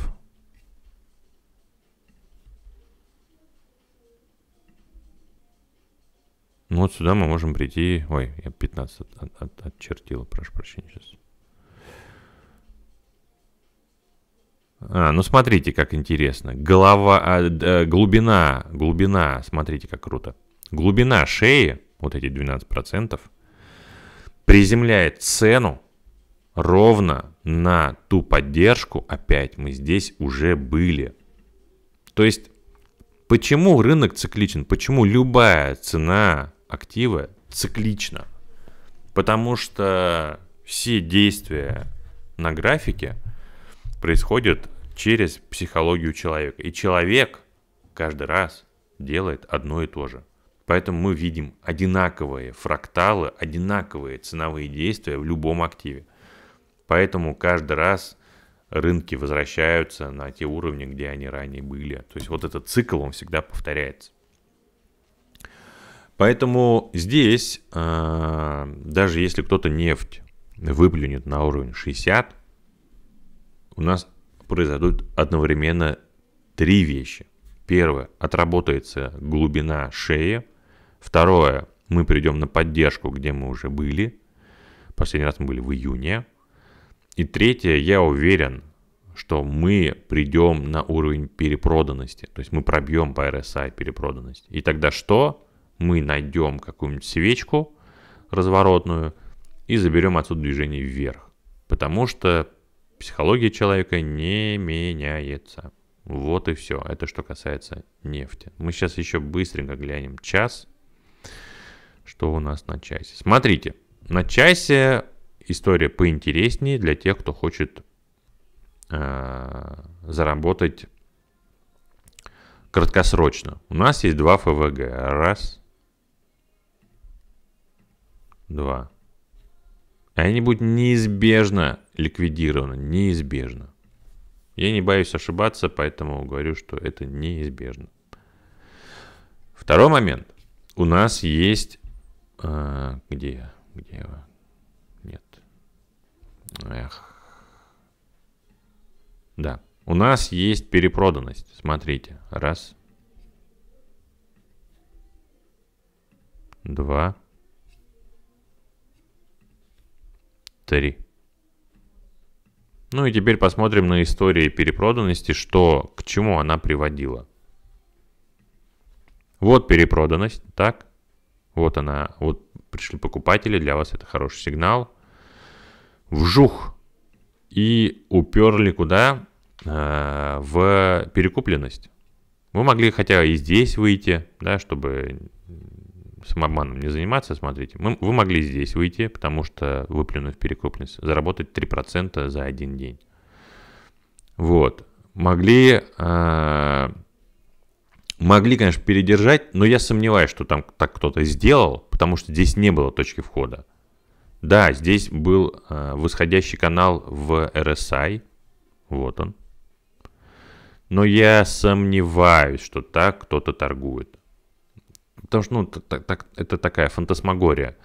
Ну вот сюда мы можем прийти... Ой, я 15 от, от, от, отчертил, прошу прощения сейчас. А, ну смотрите, как интересно. Голова, а, а, глубина, глубина, смотрите, как круто глубина шеи, вот эти 12%, приземляет цену ровно на ту поддержку, опять мы здесь уже были. То есть, почему рынок цикличен, почему любая цена актива циклична? Потому что все действия на графике происходят через психологию человека. И человек каждый раз делает одно и то же – Поэтому мы видим одинаковые фракталы, одинаковые ценовые действия в любом активе. Поэтому каждый раз рынки возвращаются на те уровни, где они ранее были. То есть вот этот цикл, он всегда повторяется. Поэтому здесь, а, даже если кто-то нефть выплюнет на уровень 60, у нас произойдут одновременно три вещи. Первое, отработается глубина шеи, Второе, мы придем на поддержку, где мы уже были. Последний раз мы были в июне. И третье, я уверен, что мы придем на уровень перепроданности. То есть мы пробьем по RSI перепроданность. И тогда что? Мы найдем какую-нибудь свечку разворотную и заберем отсюда движение вверх. Потому что психология человека не меняется. Вот и все. Это что касается нефти. Мы сейчас еще быстренько глянем час – что у нас на часе. Смотрите, на часе история поинтереснее для тех, кто хочет э, заработать краткосрочно. У нас есть два ФВГ. Раз. Два. Они будут неизбежно ликвидированы. Неизбежно. Я не боюсь ошибаться, поэтому говорю, что это неизбежно. Второй момент. У нас есть а, где? Где его? Нет. Эх. Да. У нас есть перепроданность. Смотрите. Раз. Два. Три. Ну и теперь посмотрим на истории перепроданности, что к чему она приводила. Вот перепроданность, так? Вот она, вот пришли покупатели, для вас это хороший сигнал. Вжух! И уперли куда? Э, в перекупленность. Вы могли хотя и здесь выйти, да, чтобы самообманом не заниматься, смотрите. Мы, вы могли здесь выйти, потому что выплюнув перекупленность, заработать 3% за один день. Вот. Могли э, Могли, конечно, передержать, но я сомневаюсь, что там так кто-то сделал, потому что здесь не было точки входа. Да, здесь был э, восходящий канал в RSI. Вот он. Но я сомневаюсь, что так кто-то торгует. Потому что ну, так, так, это такая фантасмагория.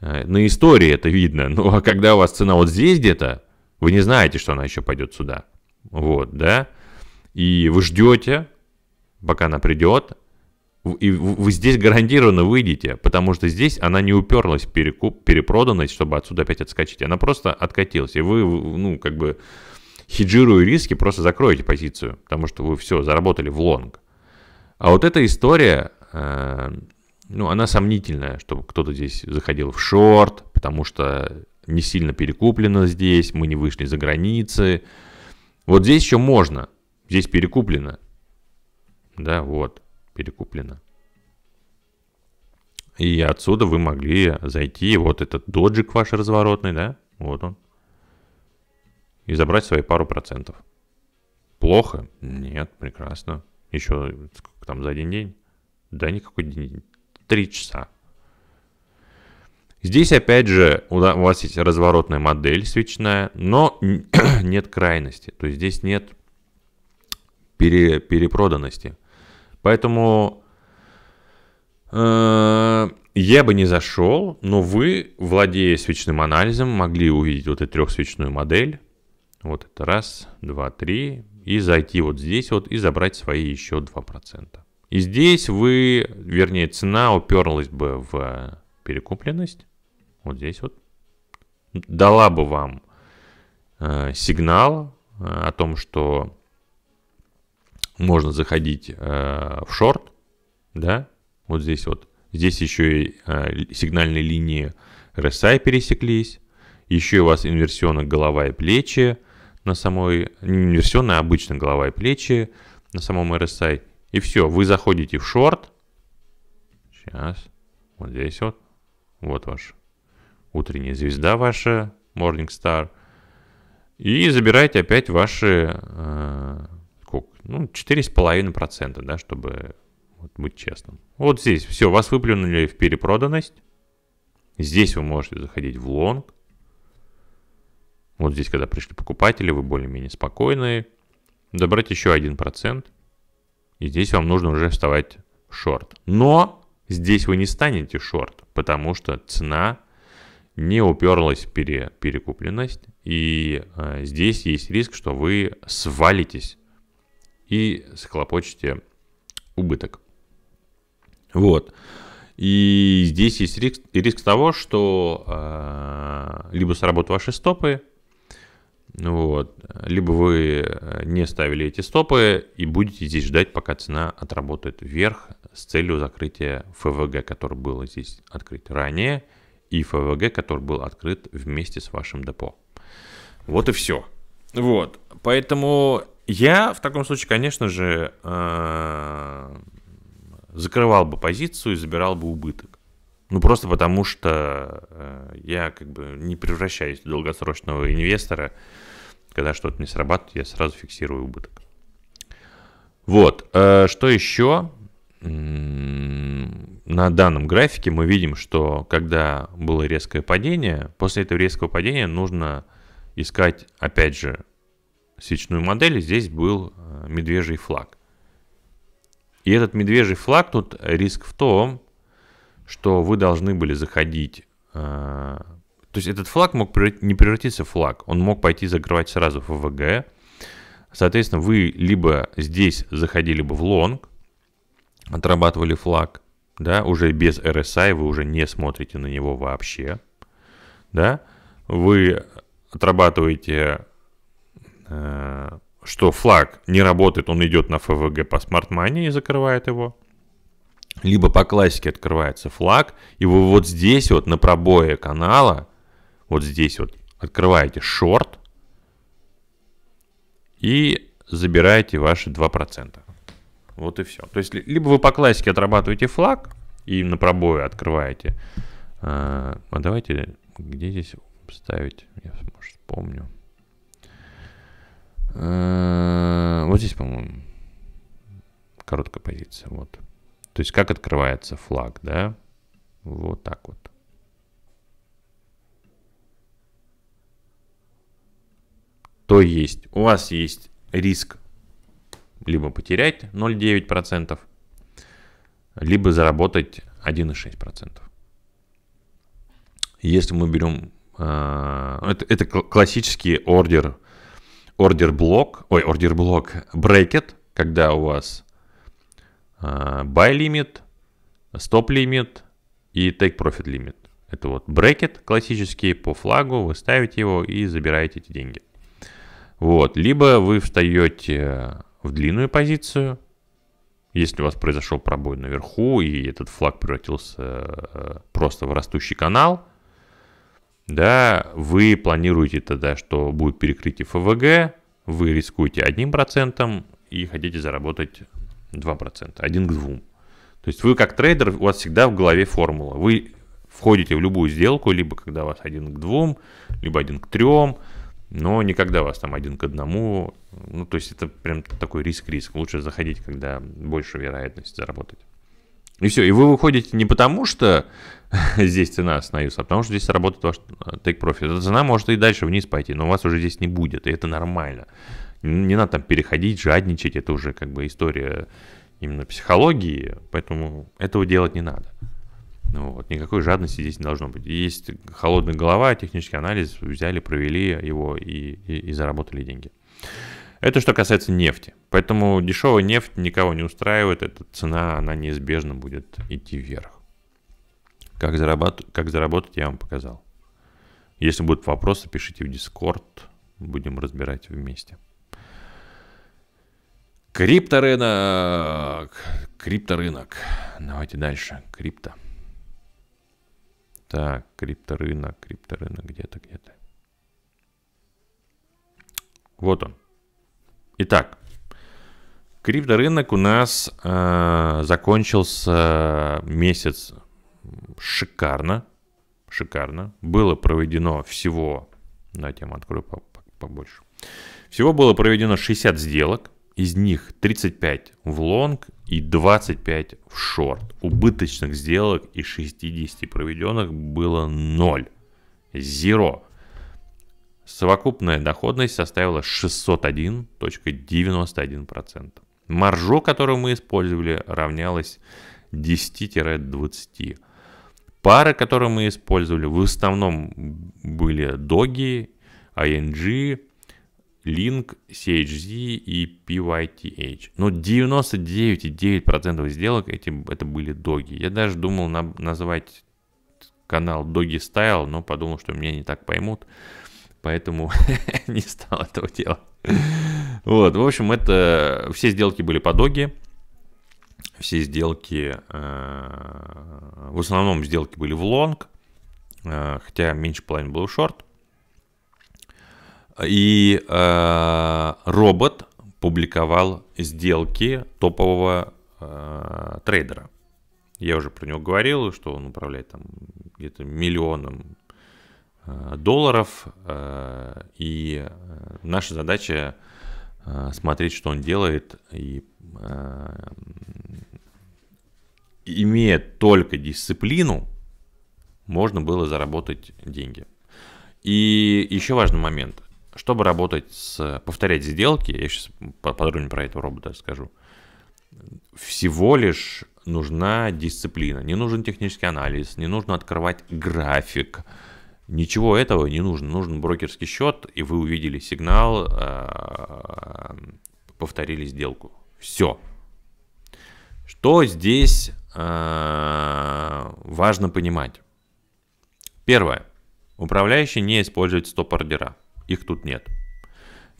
Э, на истории это видно. Ну а когда у вас цена вот здесь где-то, вы не знаете, что она еще пойдет сюда. Вот, да? И вы ждете, пока она придет, и вы здесь гарантированно выйдете, потому что здесь она не уперлась в перекуп, перепроданность, чтобы отсюда опять отскочить. Она просто откатилась. И вы, ну, как бы, хеджируя риски, просто закроете позицию, потому что вы все, заработали в лонг. А вот эта история, э, ну, она сомнительная, чтобы кто-то здесь заходил в шорт, потому что не сильно перекуплено здесь, мы не вышли за границы. Вот здесь еще можно, здесь перекуплено. Да, вот, перекуплено. И отсюда вы могли зайти, вот этот доджик ваш разворотный, да, вот он. И забрать свои пару процентов. Плохо? Нет, прекрасно. Еще сколько там за один день? Да никакой день. Три часа. Здесь, опять же, у вас есть разворотная модель свечная, но нет крайности. То есть здесь нет пере, перепроданности. Поэтому э, я бы не зашел, но вы, владея свечным анализом, могли увидеть вот эту трехсвечную модель. Вот это раз, два, три. И зайти вот здесь вот и забрать свои еще 2%. И здесь вы, вернее, цена уперлась бы в перекупленность. Вот здесь вот. Дала бы вам э, сигнал э, о том, что можно заходить э, в шорт, да, вот здесь вот. Здесь еще и э, сигнальные линии RSI а пересеклись, еще у вас инверсионная голова и плечи на самой, не инверсионная, а обычно голова и плечи на самом RSI. А. И все, вы заходите в шорт, сейчас, вот здесь вот, вот ваш утренняя звезда ваша, Morning Star, и забираете опять ваши э, сколько? Ну, 4,5%, да, чтобы вот, быть честным. Вот здесь все, вас выплюнули в перепроданность. Здесь вы можете заходить в лонг. Вот здесь, когда пришли покупатели, вы более-менее спокойные. Добрать еще 1%. И здесь вам нужно уже вставать в шорт. Но здесь вы не станете шорт, потому что цена не уперлась в пере, перекупленность. И э, здесь есть риск, что вы свалитесь и схлопочете убыток. Вот. И здесь есть риск, риск того, что э, либо сработают ваши стопы, вот, либо вы а, не ставили эти стопы и будете здесь ждать, пока цена отработает вверх с целью закрытия ФВГ, который был здесь открыт ранее, и ФВГ, который был открыт вместе с вашим депо. Вот и все. Вот, поэтому я в таком случае, конечно же, э, закрывал бы позицию и забирал бы убыток. Ну, просто потому что э, я как бы не превращаюсь в долгосрочного инвестора. Когда что-то не срабатывает, я сразу фиксирую убыток. Вот. Э, что еще? На данном графике мы видим, что когда было резкое падение, после этого резкого падения нужно искать, опять же, свечную модель, здесь был э, медвежий флаг. И этот медвежий флаг, тут риск в том, что вы должны были заходить... Э, то есть этот флаг мог не превратиться в флаг, он мог пойти закрывать сразу ФВГ. Соответственно, вы либо здесь заходили бы в лонг, отрабатывали флаг, да, уже без RSI вы уже не смотрите на него вообще, да, вы отрабатываете что флаг не работает, он идет на ФВГ по Smart Money и закрывает его. Либо по классике открывается флаг, и вы вот здесь вот на пробое канала, вот здесь вот открываете шорт и забираете ваши 2%. Вот и все. То есть, либо вы по классике отрабатываете флаг и на пробое открываете. А, а давайте, где здесь ставить? Я, может, помню. Э, вот здесь, по-моему, короткая позиция. Вот. То есть как открывается флаг, да? Вот так вот. То есть у вас есть риск либо потерять 0,9%, либо заработать 1,6%. Если мы берем... Э, это, это классический ордер ордер блок, ой, ордер блок, брекет, когда у вас а, buy лимит, стоп лимит и take profit лимит. Это вот брекет классический по флагу, вы ставите его и забираете эти деньги. Вот, либо вы встаете в длинную позицию, если у вас произошел пробой наверху и этот флаг превратился э, просто в растущий канал, да, вы планируете тогда, что будет перекрытие ФВГ, вы рискуете одним процентом и хотите заработать 2%, один к двум. То есть вы как трейдер, у вас всегда в голове формула. Вы входите в любую сделку, либо когда у вас один к двум, либо один к трем, но никогда у вас там один к одному. Ну, то есть это прям такой риск-риск. Лучше заходить, когда больше вероятность заработать. И все, и вы выходите не потому, что здесь цена остановится, а потому что здесь работает ваш э, take profit. Эта цена может и дальше вниз пойти, но у вас уже здесь не будет, и это нормально. Не надо там переходить, жадничать, это уже как бы история именно психологии, поэтому этого делать не надо. Ну вот, никакой жадности здесь не должно быть. Есть холодная голова, технический анализ, взяли, провели его и, и, и заработали деньги. Это что касается нефти. Поэтому дешевая нефть никого не устраивает, эта цена, она неизбежно будет идти вверх. Как, зарабат... как заработать, я вам показал. Если будут вопросы, пишите в Discord, будем разбирать вместе. Крипторынок. Крипторынок. Давайте дальше. Крипто. Так, крипторынок, крипторынок где-то, где-то. Вот он. Итак, крипторынок у нас э, закончился месяц шикарно. Шикарно. Было проведено всего... на тему открою побольше. Всего было проведено 60 сделок. Из них 35 в лонг и 25 в шорт. Убыточных сделок из 60 проведенных было 0. Зеро. Совокупная доходность составила 601.91%. Маржу, которую мы использовали, равнялась 10-20. Пары, которые мы использовали, в основном были Доги, ING, Link, CHZ и PYTH. Но 99,9% сделок эти, это были доги. Я даже думал на, назвать канал Doggy Style, но подумал, что меня не так поймут поэтому не стал этого делать. Вот, в общем, это все сделки были по доге, все сделки, э, в основном сделки были в лонг, э, хотя меньше половины было в шорт. И э, робот публиковал сделки топового трейдера. Я уже про него говорил, что он управляет там где-то миллионом Э, долларов, э, и э, наша задача смотреть, что он делает, и имея только дисциплину, можно было заработать деньги. И еще важный момент. Чтобы работать с... повторять сделки, я сейчас подробнее про этого робота скажу. всего лишь нужна дисциплина. Не нужен технический анализ, не нужно открывать график, Ничего этого не нужно. Нужен брокерский счет, и вы увидели сигнал, э, повторили сделку. Все. Что здесь э, важно понимать? Первое. Управляющий не использует стоп-ордера. Их тут нет.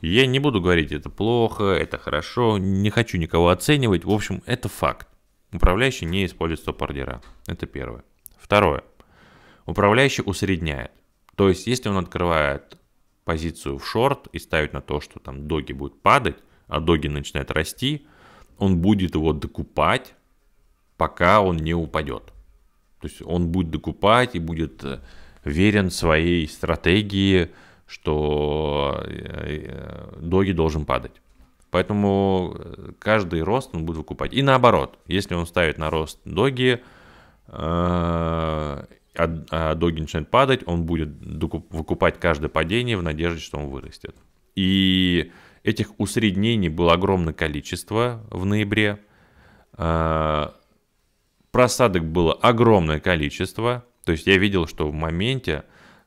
Я не буду говорить, это плохо, это хорошо, не хочу никого оценивать. В общем, это факт. Управляющий не использует стоп-ордера. Это первое. Второе. Управляющий усредняет. То есть, если он открывает позицию в шорт и ставит на то, что там доги будут падать, а доги начинают расти, он будет его докупать, пока он не упадет. То есть он будет докупать и будет э, верен своей стратегии, что э, э, доги должен падать. Поэтому каждый рост он будет выкупать. И наоборот, если он ставит на рост доги, а, а доги начинают падать, он будет выкупать каждое падение в надежде, что он вырастет. И этих усреднений было огромное количество в ноябре. А, просадок было огромное количество. То есть я видел, что в моменте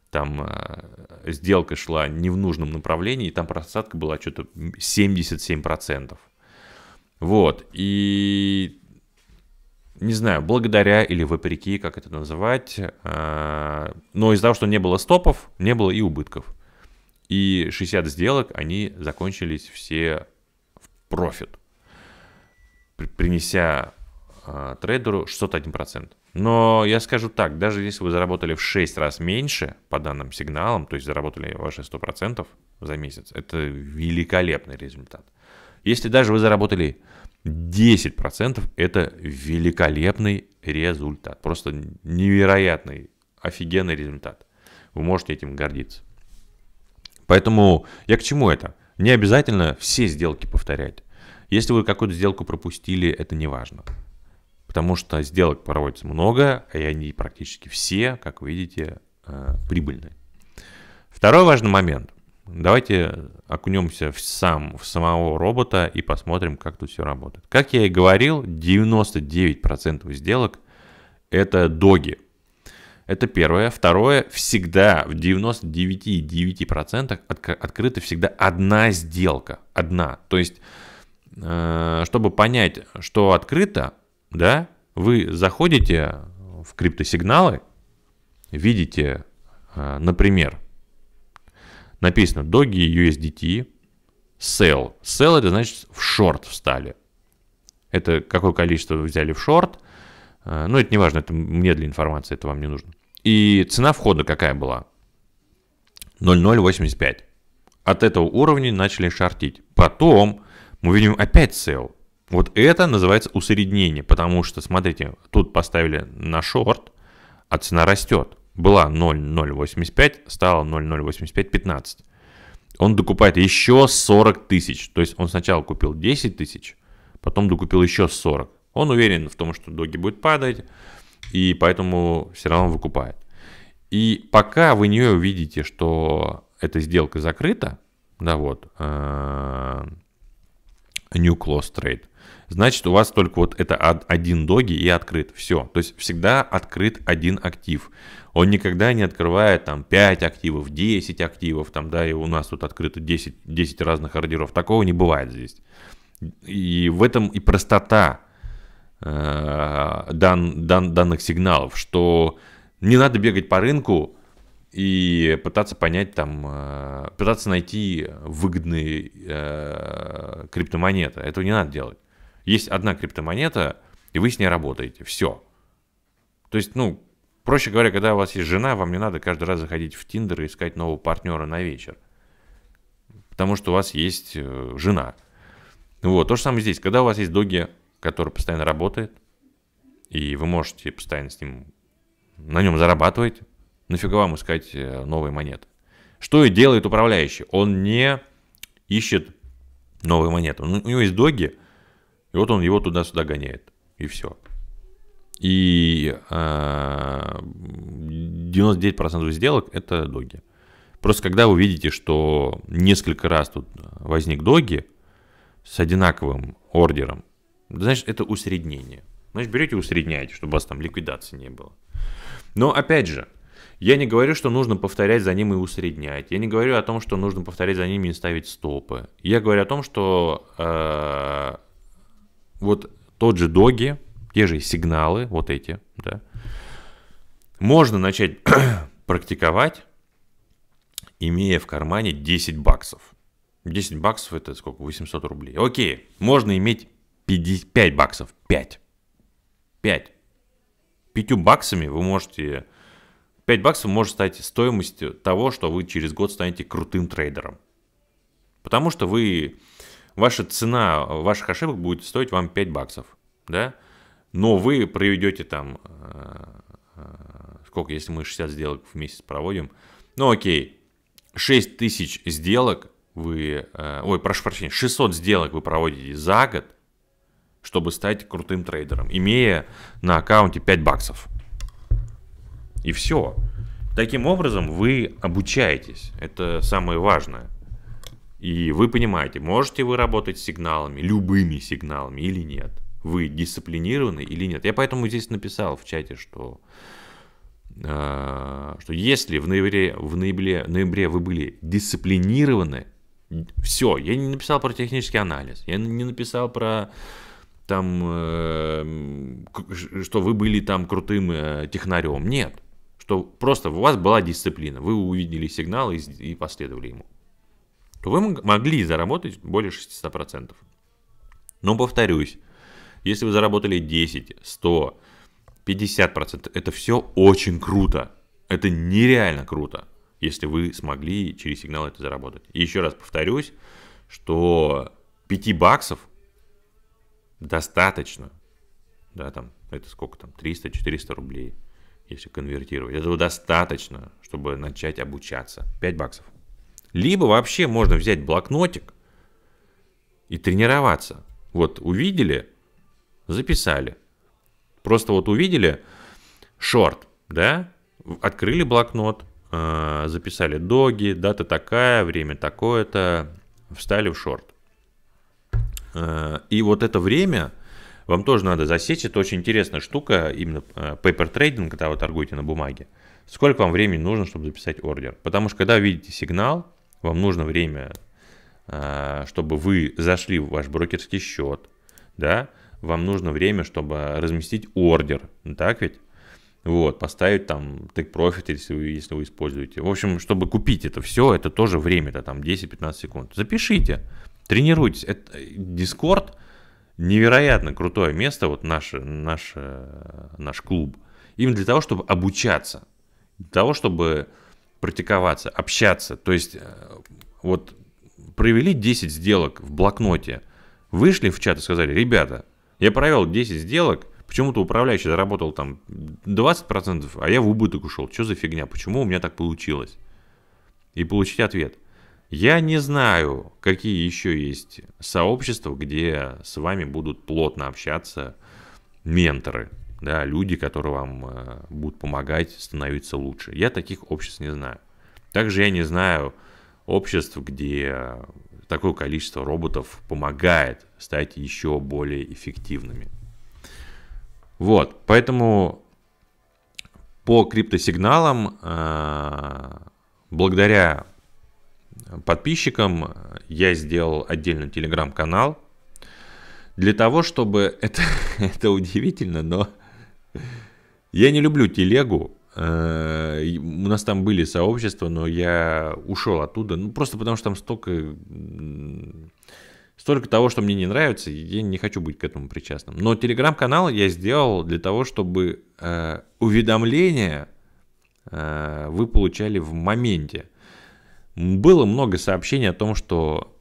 там а, сделка шла не в нужном направлении, и там просадка была что-то 77%. Вот, и не знаю, благодаря или вопреки, как это называть, э, но из-за того, что не было стопов, не было и убытков. И 60 сделок, они закончились все в профит, принеся э, трейдеру 601%. Но я скажу так, даже если вы заработали в 6 раз меньше по данным сигналам, то есть заработали ваши 100% за месяц, это великолепный результат. Если даже вы заработали 10% это великолепный результат. Просто невероятный, офигенный результат. Вы можете этим гордиться. Поэтому я к чему это? Не обязательно все сделки повторять. Если вы какую-то сделку пропустили, это не важно. Потому что сделок проводится много, и они практически все, как видите, э, прибыльные. Второй важный момент. Давайте окунемся в сам, в самого робота и посмотрим, как тут все работает. Как я и говорил, 99% сделок – это доги. Это первое. Второе, всегда в 99,9% от, открыта всегда одна сделка. Одна. То есть, э, чтобы понять, что открыто, да, вы заходите в криптосигналы, видите, э, например, написано Doggy USDT sell. Sell это значит в шорт встали. Это какое количество вы взяли в шорт. Э, ну, это не важно, это мне для информации, это вам не нужно. И цена входа какая была? 0,085. От этого уровня начали шортить. Потом мы видим опять sell. Вот это называется усреднение, потому что, смотрите, тут поставили на шорт, а цена растет была 0,085, стала 0,085,15. Он докупает еще 40 тысяч. То есть он сначала купил 10 тысяч, потом докупил еще 40. Он уверен в том, что доги будет падать, и поэтому все равно выкупает. И пока вы не увидите, что эта сделка закрыта, да вот, э, new close trade, значит у вас только вот это один доги и открыт. Все. То есть всегда открыт один актив. Он никогда не открывает там 5 активов, 10 активов, там, да, и у нас тут открыто 10, 10 разных ордеров. Такого не бывает здесь. И в этом и простота э, дан, дан, данных сигналов, что не надо бегать по рынку, и пытаться понять там, э, пытаться найти выгодные э, криптомонеты. Этого не надо делать есть одна криптомонета, и вы с ней работаете. Все. То есть, ну, проще говоря, когда у вас есть жена, вам не надо каждый раз заходить в Тиндер и искать нового партнера на вечер. Потому что у вас есть э, жена. Вот, то же самое здесь. Когда у вас есть доги, который постоянно работает, и вы можете постоянно с ним, на нем зарабатывать, нафига вам искать э, новые монеты? Что и делает управляющий. Он не ищет новые монеты. У него есть доги, и вот он его туда-сюда гоняет. И все. И э, а, 99% сделок это доги. Просто когда вы видите, что несколько раз тут возник доги с одинаковым ордером, значит это усреднение. Значит берете усредняете, чтобы у вас там ликвидации не было. Но опять же, я не говорю, что нужно повторять за ним и усреднять. Я не говорю о том, что нужно повторять за ними и ставить стопы. Я говорю о том, что э, вот тот же доги, те же сигналы, вот эти, да, можно начать практиковать, имея в кармане 10 баксов. 10 баксов это сколько? 800 рублей. Окей, можно иметь 55 баксов. 5. 5. 5 баксами вы можете... 5 баксов может стать стоимостью того, что вы через год станете крутым трейдером. Потому что вы ваша цена ваших ошибок будет стоить вам 5 баксов, да, но вы проведете там, э, э, сколько, если мы 60 сделок в месяц проводим, ну окей, 6 тысяч сделок вы, э, ой, прошу прощения, 600 сделок вы проводите за год, чтобы стать крутым трейдером, имея на аккаунте 5 баксов. И все. Таким образом вы обучаетесь. Это самое важное. И вы понимаете, можете вы работать с сигналами, любыми сигналами или нет. Вы дисциплинированы или нет. Я поэтому здесь написал в чате, что, э, что если в ноябре, в ноябре, ноябре вы были дисциплинированы, все, я не написал про технический анализ, я не написал про там, э, что вы были там крутым э, технарем. Нет, что просто у вас была дисциплина, вы увидели сигнал и, и последовали ему то вы могли заработать более 600%. Но повторюсь, если вы заработали 10, 100, 50%, это все очень круто. Это нереально круто, если вы смогли через сигнал это заработать. И еще раз повторюсь, что 5 баксов достаточно. Да, там, это сколько там, 300-400 рублей, если конвертировать. Этого достаточно, чтобы начать обучаться. 5 баксов. Либо вообще можно взять блокнотик и тренироваться. Вот увидели, записали. Просто вот увидели шорт, да, открыли блокнот, э, записали доги, дата такая, время такое-то, встали в шорт. Э, и вот это время вам тоже надо засечь. Это очень интересная штука, именно э, paper трейдинг, когда вы торгуете на бумаге. Сколько вам времени нужно, чтобы записать ордер? Потому что когда видите сигнал, вам нужно время, а, чтобы вы зашли в ваш брокерский счет, да, вам нужно время, чтобы разместить ордер, ну так ведь? Вот, поставить там take profit, если вы, если вы используете. В общем, чтобы купить это все, это тоже время, это там 10-15 секунд. Запишите, тренируйтесь. Это, э, Discord невероятно крутое место, вот наш, наш, наш клуб. Именно для того, чтобы обучаться. Для того, чтобы практиковаться, общаться. То есть э, вот провели 10 сделок в блокноте, вышли в чат и сказали, ребята, я провел 10 сделок, почему-то управляющий заработал там 20%, а я в убыток ушел. Что за фигня? Почему у меня так получилось? И получить ответ. Я не знаю, какие еще есть сообщества, где с вами будут плотно общаться менторы да, люди, которые вам э, будут помогать становиться лучше. Я таких обществ не знаю. Также я не знаю обществ, где такое количество роботов помогает стать еще более эффективными. Вот, поэтому по криптосигналам, э, благодаря подписчикам, я сделал отдельный телеграм-канал для того, чтобы это, это удивительно, но я не люблю телегу. Э, у нас там были сообщества, но я ушел оттуда. Ну, просто потому что там столько столько того, что мне не нравится, и я не хочу быть к этому причастным. Но телеграм-канал я сделал для того, чтобы э, уведомления э, вы получали в моменте. Было много сообщений о том, что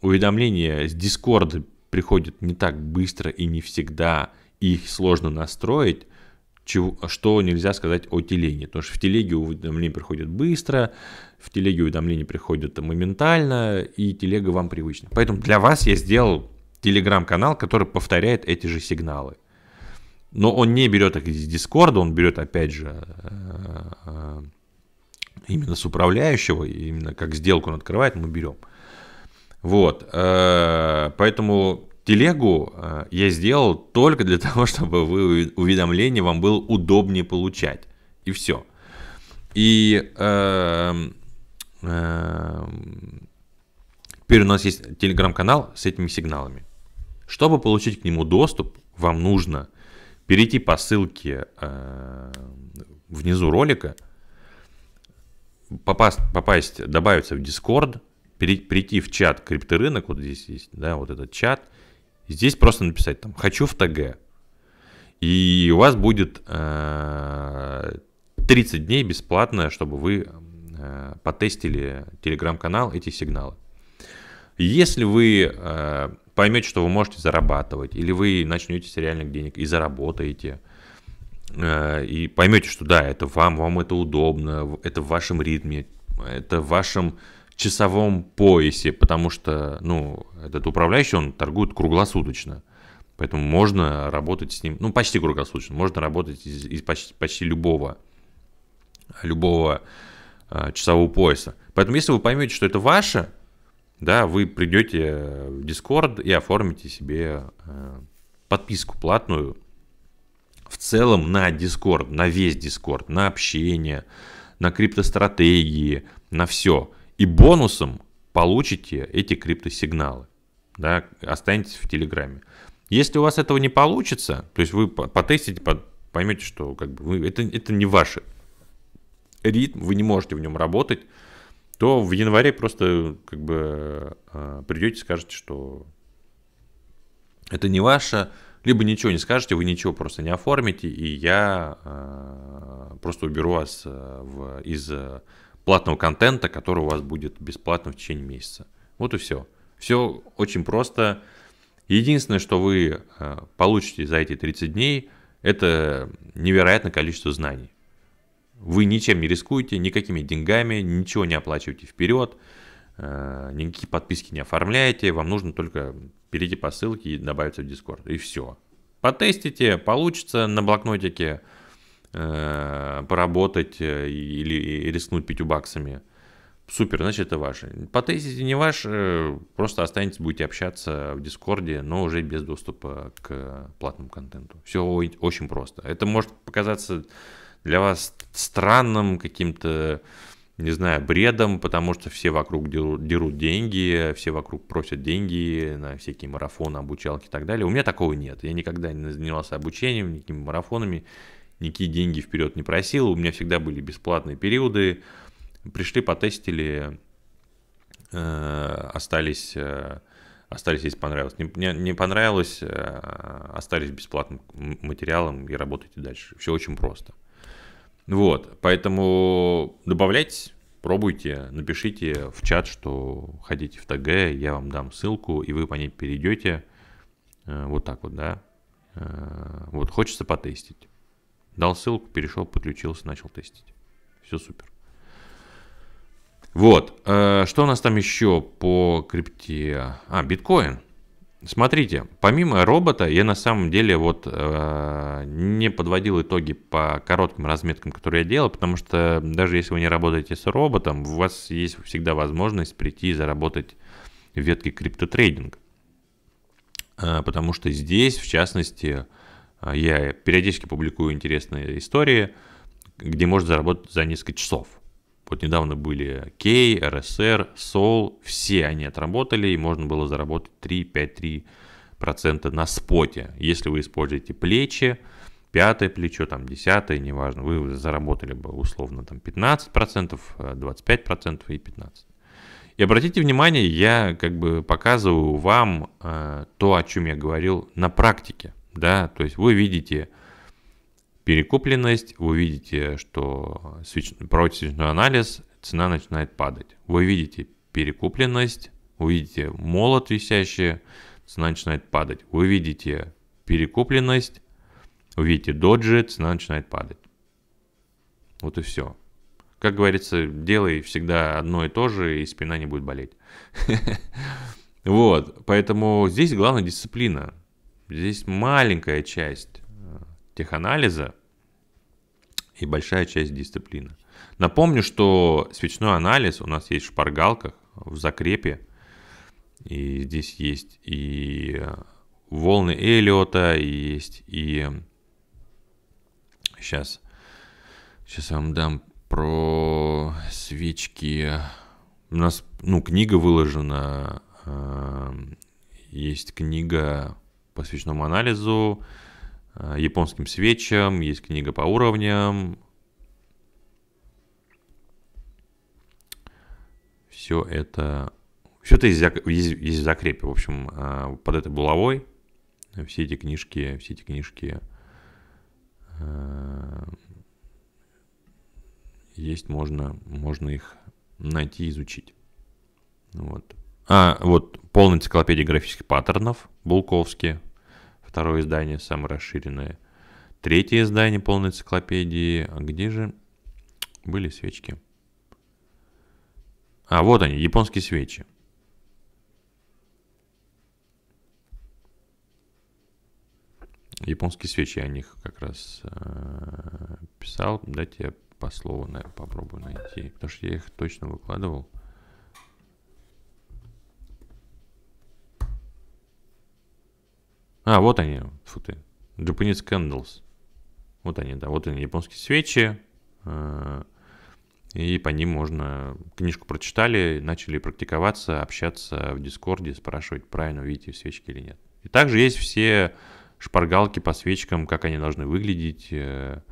уведомления с Дискорда приходят не так быстро и не всегда, их сложно настроить, чего, что нельзя сказать о телеге, Потому что в телеге уведомления приходят быстро, в телеге уведомления приходят моментально, и телега вам привычна. Поэтому для вас я сделал телеграм-канал, который повторяет эти же сигналы. Но он не берет их из Дискорда, он берет, опять же, э, э, именно с управляющего, именно как сделку он открывает, мы берем. Вот, э, поэтому телегу э, я сделал только для того, чтобы вы уведомление вам было удобнее получать. И все. И э, э, теперь у нас есть телеграм-канал с этими сигналами. Чтобы получить к нему доступ, вам нужно перейти по ссылке э, внизу ролика, попасть, попасть, добавиться в Discord, перейти в чат крипторынок, вот здесь есть, да, вот этот чат – Здесь просто написать там «хочу в ТГ». И у вас будет 30 э, дней бесплатно, чтобы вы э, потестили телеграм-канал, эти сигналы. Если вы э, поймете, что вы можете зарабатывать, или вы начнете с реальных денег и заработаете, э, и поймете, что да, это вам, вам это удобно, это в вашем ритме, это в вашем часовом поясе, потому что, ну, этот управляющий, он торгует круглосуточно. Поэтому можно работать с ним, ну, почти круглосуточно, можно работать из, из почти, почти любого, любого э, часового пояса. Поэтому, если вы поймете, что это ваше, да, вы придете э, в Discord и оформите себе э, подписку платную в целом на Discord, на весь Discord, на общение, на криптостратегии, на все. И бонусом получите эти криптосигналы да, останетесь в Телеграме. Если у вас этого не получится, то есть вы потестите, поймете, что как бы вы, это, это не ваш ритм, вы не можете в нем работать, то в январе просто как бы э, придете и скажете, что это не ваше, либо ничего не скажете, вы ничего просто не оформите, и я э, просто уберу вас э, в, из э, платного контента, который у вас будет бесплатно в течение месяца. Вот и все. Все очень просто. Единственное, что вы э, получите за эти 30 дней, это невероятное количество знаний. Вы ничем не рискуете, никакими деньгами, ничего не оплачиваете вперед, э, никакие подписки не оформляете, вам нужно только перейти по ссылке и добавиться в Discord, и все. Потестите, получится на блокнотике э, поработать или рискнуть пятью баксами – Супер, значит это ваше. По Потестите не ваш, э, просто останетесь, будете общаться в Дискорде, но уже без доступа к платному контенту. Все очень просто. Это может показаться для вас странным каким-то, не знаю, бредом, потому что все вокруг дерут, дерут деньги, все вокруг просят деньги на всякие марафоны, обучалки и так далее. У меня такого нет. Я никогда не занимался обучением, никакими марафонами, никакие деньги вперед не просил. У меня всегда были бесплатные периоды, Пришли, потестили, э, остались, э, остались, если понравилось. Не, не, не понравилось, э, остались бесплатным материалом и работайте дальше. Все очень просто. Вот, поэтому добавляйтесь, пробуйте, напишите в чат, что хотите в ТГ, я вам дам ссылку, и вы по ней перейдете. Вот так вот, да. Вот, хочется потестить. Дал ссылку, перешел, подключился, начал тестить. Все супер. Вот, э, что у нас там еще по крипте? А, биткоин. Смотрите, помимо робота, я на самом деле вот э, не подводил итоги по коротким разметкам, которые я делал, потому что даже если вы не работаете с роботом, у вас есть всегда возможность прийти и заработать в ветке криптотрейдинг. Э, потому что здесь, в частности, э, я периодически публикую интересные истории, где можно заработать за несколько часов. Вот недавно были Кей, РСР, Сол, все они отработали, и можно было заработать 3-5-3% на споте. Если вы используете плечи, пятое плечо, там десятое, неважно, вы заработали бы условно там 15%, 25% э, и 15%. И обратите внимание, я как бы показываю вам э, то, о чем я говорил на практике. Да? То есть вы видите перекупленность, вы видите, что свеч... проводите свечной анализ, цена начинает падать. Вы видите перекупленность, вы видите молот висящий, цена начинает падать. Вы видите перекупленность, вы видите доджи, цена начинает падать. Вот и все. Как говорится, делай всегда одно и то же, и спина не будет болеть. Вот, поэтому здесь главная дисциплина. Здесь маленькая часть теханализа и большая часть дисциплины. Напомню, что свечной анализ у нас есть в шпаргалках, в закрепе. И здесь есть и волны Эллиота, и есть и... Сейчас, сейчас я вам дам про свечки. У нас, ну, книга выложена. Э, есть книга по свечному анализу Э, японским свечам, есть книга по уровням. Все это... Все это есть, есть, есть в закрепе, в общем, э, под этой булавой. Все эти книжки, все эти книжки э, есть, можно, можно их найти изучить. Вот. А, вот полная энциклопедия графических паттернов Булковский. Второе издание самое расширенное. Третье издание полной энциклопедии. А где же были свечки? А, вот они, японские свечи. Японские свечи, я о них как раз э, писал. Дайте я по слову наверное, попробую найти. Потому что я их точно выкладывал. А, вот они, фу ты. Japanese Candles. Вот они, да, вот они, японские свечи. Э, и по ним можно... Книжку прочитали, начали практиковаться, общаться в Дискорде, спрашивать, правильно видите свечки или нет. И также есть все шпаргалки по свечкам, как они должны выглядеть. Вот э,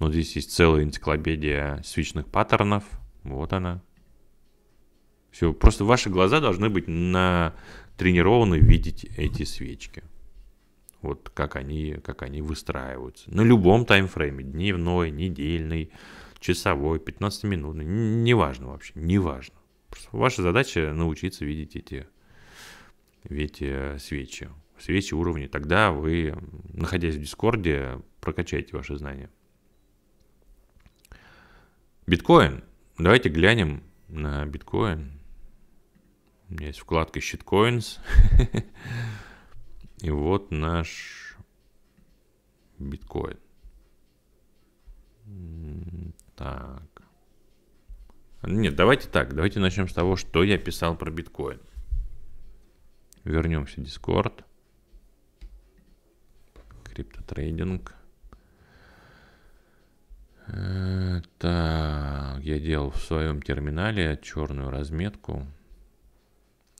ну, здесь есть целая энциклопедия свечных паттернов. Вот она. Все, просто ваши глаза должны быть натренированы видеть эти свечки. Вот как они, как они выстраиваются. На любом таймфрейме, дневной, недельный, часовой, 15-минутный, неважно вообще, неважно. Просто ваша задача научиться видеть эти, видеть э, свечи, свечи уровней. Тогда вы, находясь в Дискорде, прокачаете ваши знания. Биткоин. Давайте глянем на биткоин. У меня есть вкладка Shitcoins. И вот наш биткоин. Так. Нет, давайте так. Давайте начнем с того, что я писал про биткоин. Вернемся в Discord. Криптотрейдинг. Э, так, я делал в своем терминале черную разметку.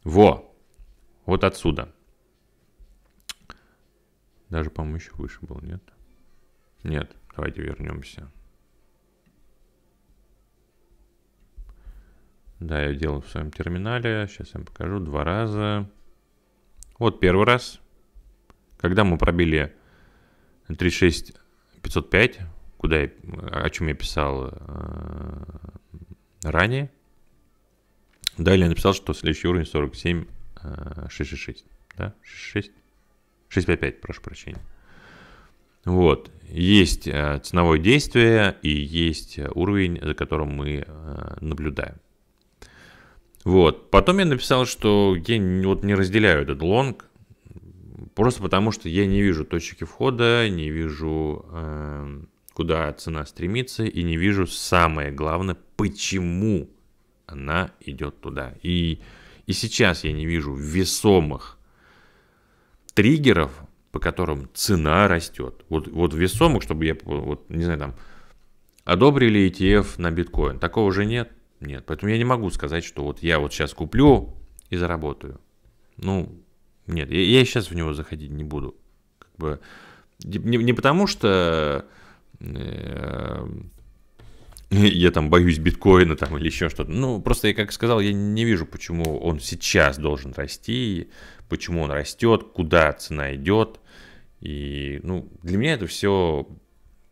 Во! Вот отсюда. Даже, по-моему, еще выше был, нет? Нет, давайте вернемся. Да, я делал в своем терминале. Сейчас я вам покажу. Два раза. Вот первый раз. Когда мы пробили 36505, куда я, о чем я писал э, ранее. Далее я написал, что следующий уровень 47 э, 666. Да, 666. 655, прошу прощения. Вот. Есть э, ценовое действие и есть уровень, за которым мы э, наблюдаем. Вот. Потом я написал, что я вот не разделяю этот лонг, просто потому что я не вижу точки входа, не вижу, эм, куда цена стремится, и не вижу самое главное, почему она идет туда. И, и сейчас я не вижу весомых триггеров, по которым цена растет. Вот, вот весомых, чтобы я, вот, не знаю, там, одобрили ETF на биткоин. Такого уже нет. Нет. Поэтому я не могу сказать, что вот я вот сейчас куплю и заработаю. Ну, нет, я, я сейчас в него заходить не буду. Как бы, не, не потому что э, я там боюсь биткоина там или еще что-то. Ну, просто я как сказал, я не вижу, почему он сейчас должен расти почему он растет, куда цена идет. И ну, для меня это все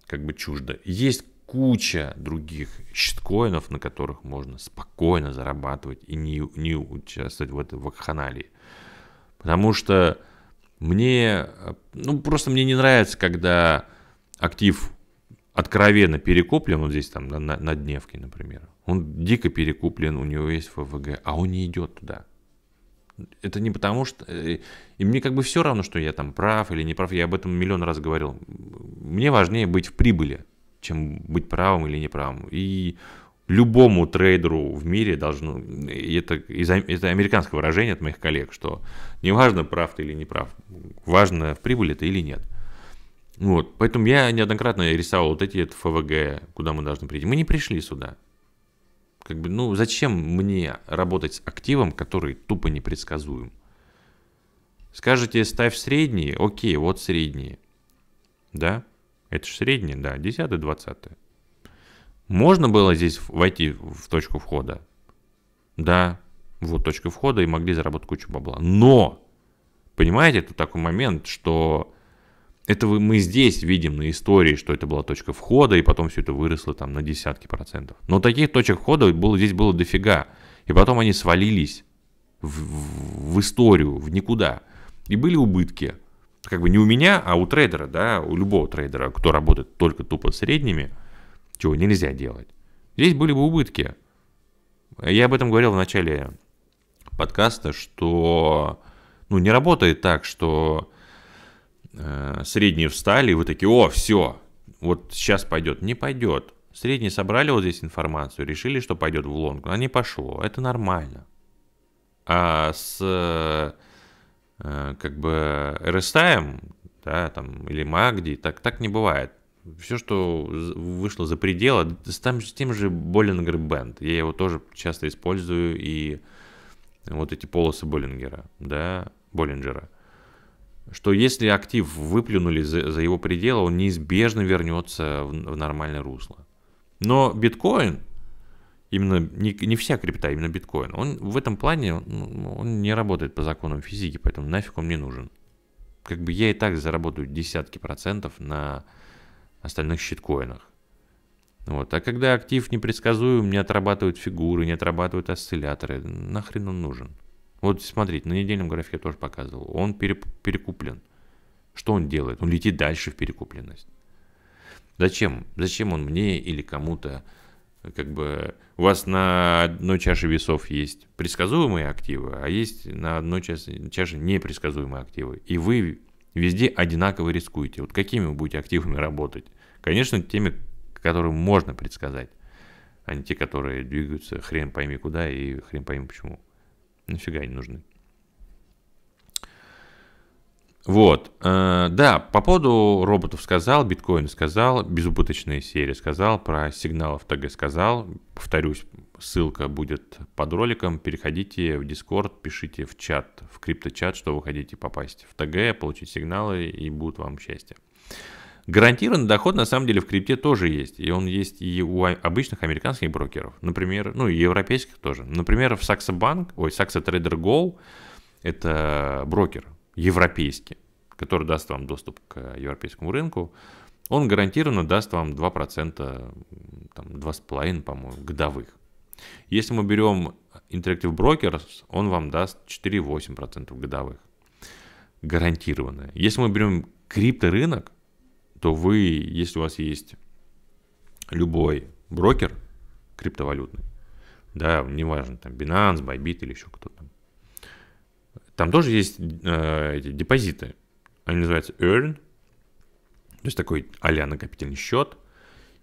как бы чуждо. Есть куча других щиткоинов, на которых можно спокойно зарабатывать и не, не участвовать в этой вакханалии. Потому что мне, ну просто мне не нравится, когда актив откровенно перекуплен, вот здесь там на, на, на дневке, например. Он дико перекуплен, у него есть ФВГ, а он не идет туда это не потому, что... Э, и мне как бы все равно, что я там прав или не прав, я об этом миллион раз говорил. Мне важнее быть в прибыли, чем быть правым или неправым. И любому трейдеру в мире должно... это, это американское выражение от моих коллег, что не важно, прав ты или не прав, важно, в прибыли ты или нет. Вот, поэтому я неоднократно рисовал вот эти это ФВГ, куда мы должны прийти. Мы не пришли сюда. Как бы, ну, зачем мне работать с активом, который тупо непредсказуем? Скажете, ставь средние, окей, вот средние. Да? Это же средние, да, 10 20 Можно было здесь войти в точку входа? Да, вот точка входа и могли заработать кучу бабла. Но, понимаете, тут такой момент, что это мы здесь видим на истории, что это была точка входа, и потом все это выросло там на десятки процентов. Но таких точек входа было, здесь было дофига. И потом они свалились в, в историю, в никуда. И были убытки. Как бы не у меня, а у трейдера, да, у любого трейдера, кто работает только тупо средними, чего нельзя делать. Здесь были бы убытки. Я об этом говорил в начале подкаста, что ну, не работает так, что Э, средние встали, и вы такие, о, все, вот сейчас пойдет. Не пойдет. Средние собрали вот здесь информацию, решили, что пойдет в лонг, но а не пошло, это нормально. А с э, как бы RSI, да, там, или Магди, так, так не бывает. Все, что вышло за пределы, с, там, с тем же Боллингер Бенд, я его тоже часто использую, и вот эти полосы Боллингера, да, Боллинджера – что если актив выплюнули за, за его пределы, он неизбежно вернется в, в нормальное русло. Но биткоин, именно не, не вся крипта, а именно биткоин, он в этом плане ну, он, не работает по законам физики, поэтому нафиг он не нужен. Как бы я и так заработаю десятки процентов на остальных щиткоинах. Вот. А когда актив непредсказуем, не отрабатывают фигуры, не отрабатывают осцилляторы, нахрен он нужен? Вот смотрите, на недельном графике я тоже показывал. Он перекуплен. Что он делает? Он летит дальше в перекупленность. Зачем? Зачем он мне или кому-то? Как бы у вас на одной чаше весов есть предсказуемые активы, а есть на одной чаше, чаше непредсказуемые активы. И вы везде одинаково рискуете. Вот какими вы будете активами работать? Конечно, теми, которые можно предсказать, а не те, которые двигаются хрен пойми куда и хрен пойми почему. Нифига они нужны? Вот, э, да, по поводу роботов сказал, биткоин сказал, безубыточные серии сказал, про сигналов в ТГ сказал, повторюсь, ссылка будет под роликом, переходите в Discord, пишите в чат, в крипточат, что вы хотите попасть в ТГ, получить сигналы и будет вам счастье. Гарантированный доход на самом деле в крипте тоже есть. И он есть и у а, обычных американских брокеров. Например, ну и европейских тоже. Например, в Saxo Bank, ой, Saxo Trader Go, это брокер европейский, который даст вам доступ к европейскому рынку. Он гарантированно даст вам 2%, там 2,5, по-моему, годовых. Если мы берем Interactive Brokers, он вам даст 4,8% годовых. Гарантированно. Если мы берем крипторынок, то вы, если у вас есть любой брокер криптовалютный, да, неважно, там Binance, Bybit или еще кто-то, там тоже есть э, эти депозиты, они называются Earn, то есть такой а накопительный счет,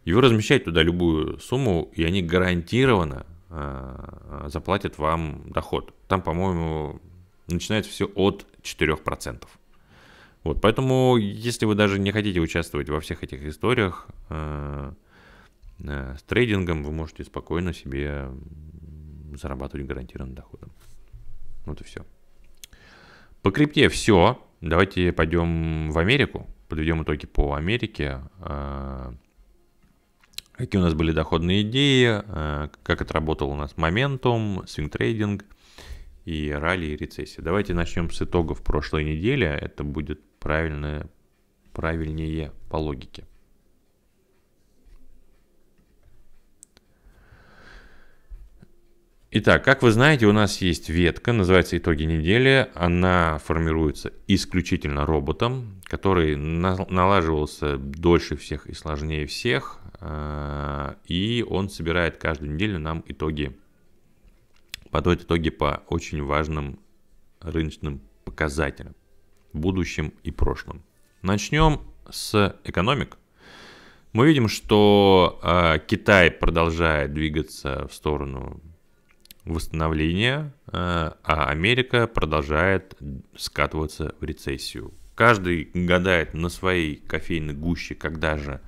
и вы размещаете туда любую сумму, и они гарантированно э, заплатят вам доход. Там, по-моему, начинается все от 4%. Вот, поэтому, если вы даже не хотите участвовать во всех этих историях э, э, с трейдингом, вы можете спокойно себе зарабатывать гарантированным доходом. Вот и все. По крипте все. Давайте пойдем в Америку. Подведем итоги по Америке. Э, какие у нас были доходные идеи, э, как отработал у нас моментум, свинг-трейдинг и ралли и рецессия. Давайте начнем с итогов прошлой недели. Это будет правильное, правильнее по логике. Итак, как вы знаете, у нас есть ветка, называется «Итоги недели». Она формируется исключительно роботом, который налаживался дольше всех и сложнее всех. Э, и он собирает каждую неделю нам итоги, подводит итоги по очень важным рыночным показателям будущем и прошлом. Начнем с экономик. Мы видим, что э, Китай продолжает двигаться в сторону восстановления, э, а Америка продолжает скатываться в рецессию. Каждый гадает на своей кофейной гуще, когда же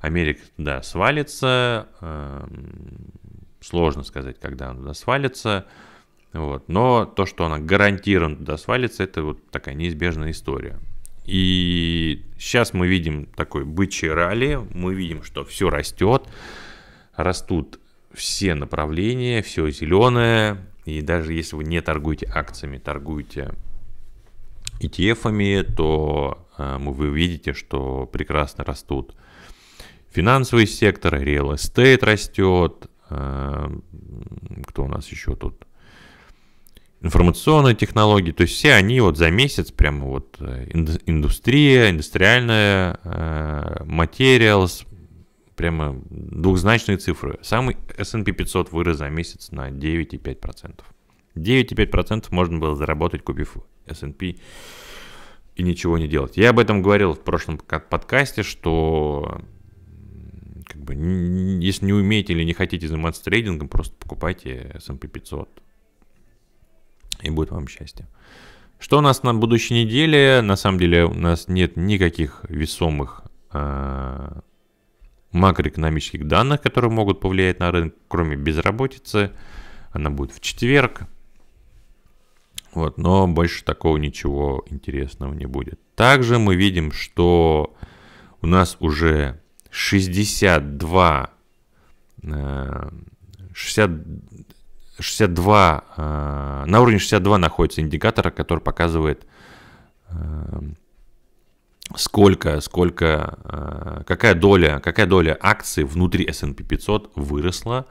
Америка туда свалится. Э, сложно сказать, когда она туда свалится. Э, вот. Но то, что она гарантированно туда свалится, это вот такая неизбежная история. И сейчас мы видим такой бычий ралли, мы видим, что все растет, растут все направления, все зеленое, и даже если вы не торгуете акциями, торгуете ETF-ами, то э, вы увидите, что прекрасно растут финансовый сектор, real estate растет, э, кто у нас еще тут, информационные технологии, то есть все они вот за месяц прямо вот э, индустрия, индустриальная, э, материалс, прямо двухзначные цифры. Самый S&P 500 вырос за месяц на 9,5%. 9,5% можно было заработать, купив S&P и ничего не делать. Я об этом говорил в прошлом подкасте, что как бы, если не умеете или не хотите заниматься трейдингом, просто покупайте S&P 500 и будет вам счастье. Что у нас на будущей неделе? На самом деле у нас нет никаких весомых э, макроэкономических данных, которые могут повлиять на рынок, кроме безработицы. Она будет в четверг. Вот, но больше такого ничего интересного не будет. Также мы видим, что у нас уже 62, э, 60, 62, э, на уровне 62 находится индикатор, который показывает, э, сколько, сколько, э, какая доля, какая доля акций внутри S&P 500 выросла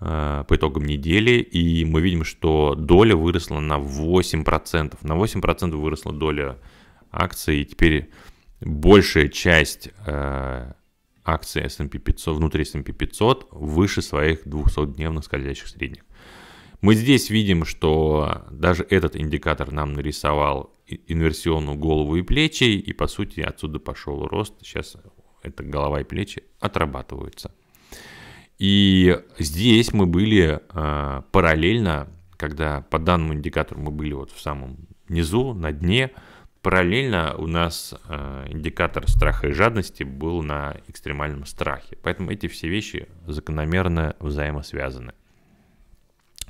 э, по итогам недели, и мы видим, что доля выросла на 8%. На 8% выросла доля акций, и теперь большая часть э, акций S&P 500, внутри S&P 500 выше своих 200-дневных скользящих средних. Мы здесь видим, что даже этот индикатор нам нарисовал инверсионную голову и плечи, и по сути отсюда пошел рост. Сейчас эта голова и плечи отрабатываются. И здесь мы были э, параллельно, когда по данному индикатору мы были вот в самом низу, на дне, параллельно у нас э, индикатор страха и жадности был на экстремальном страхе. Поэтому эти все вещи закономерно взаимосвязаны.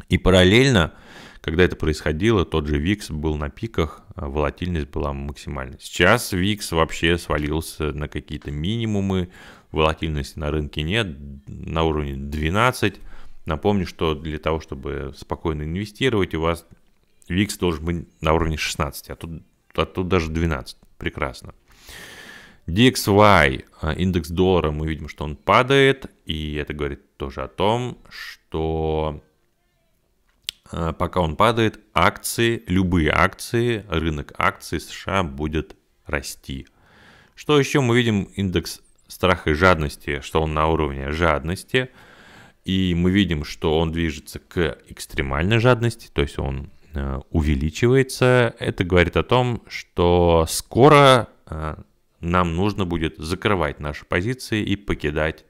И параллельно, когда это происходило, тот же VIX был на пиках, а волатильность была максимальной. Сейчас VIX вообще свалился на какие-то минимумы, волатильности на рынке нет, на уровне 12. Напомню, что для того, чтобы спокойно инвестировать, у вас VIX должен быть на уровне 16, а тут, а тут даже 12. Прекрасно. DXY, а, индекс доллара, мы видим, что он падает, и это говорит тоже о том, что Э, пока он падает, акции, любые акции, рынок акций США будет расти. Что еще мы видим индекс страха и жадности, что он на уровне жадности, и мы видим, что он движется к экстремальной жадности, то есть он э, увеличивается. Это говорит о том, что скоро э, нам нужно будет закрывать наши позиции и покидать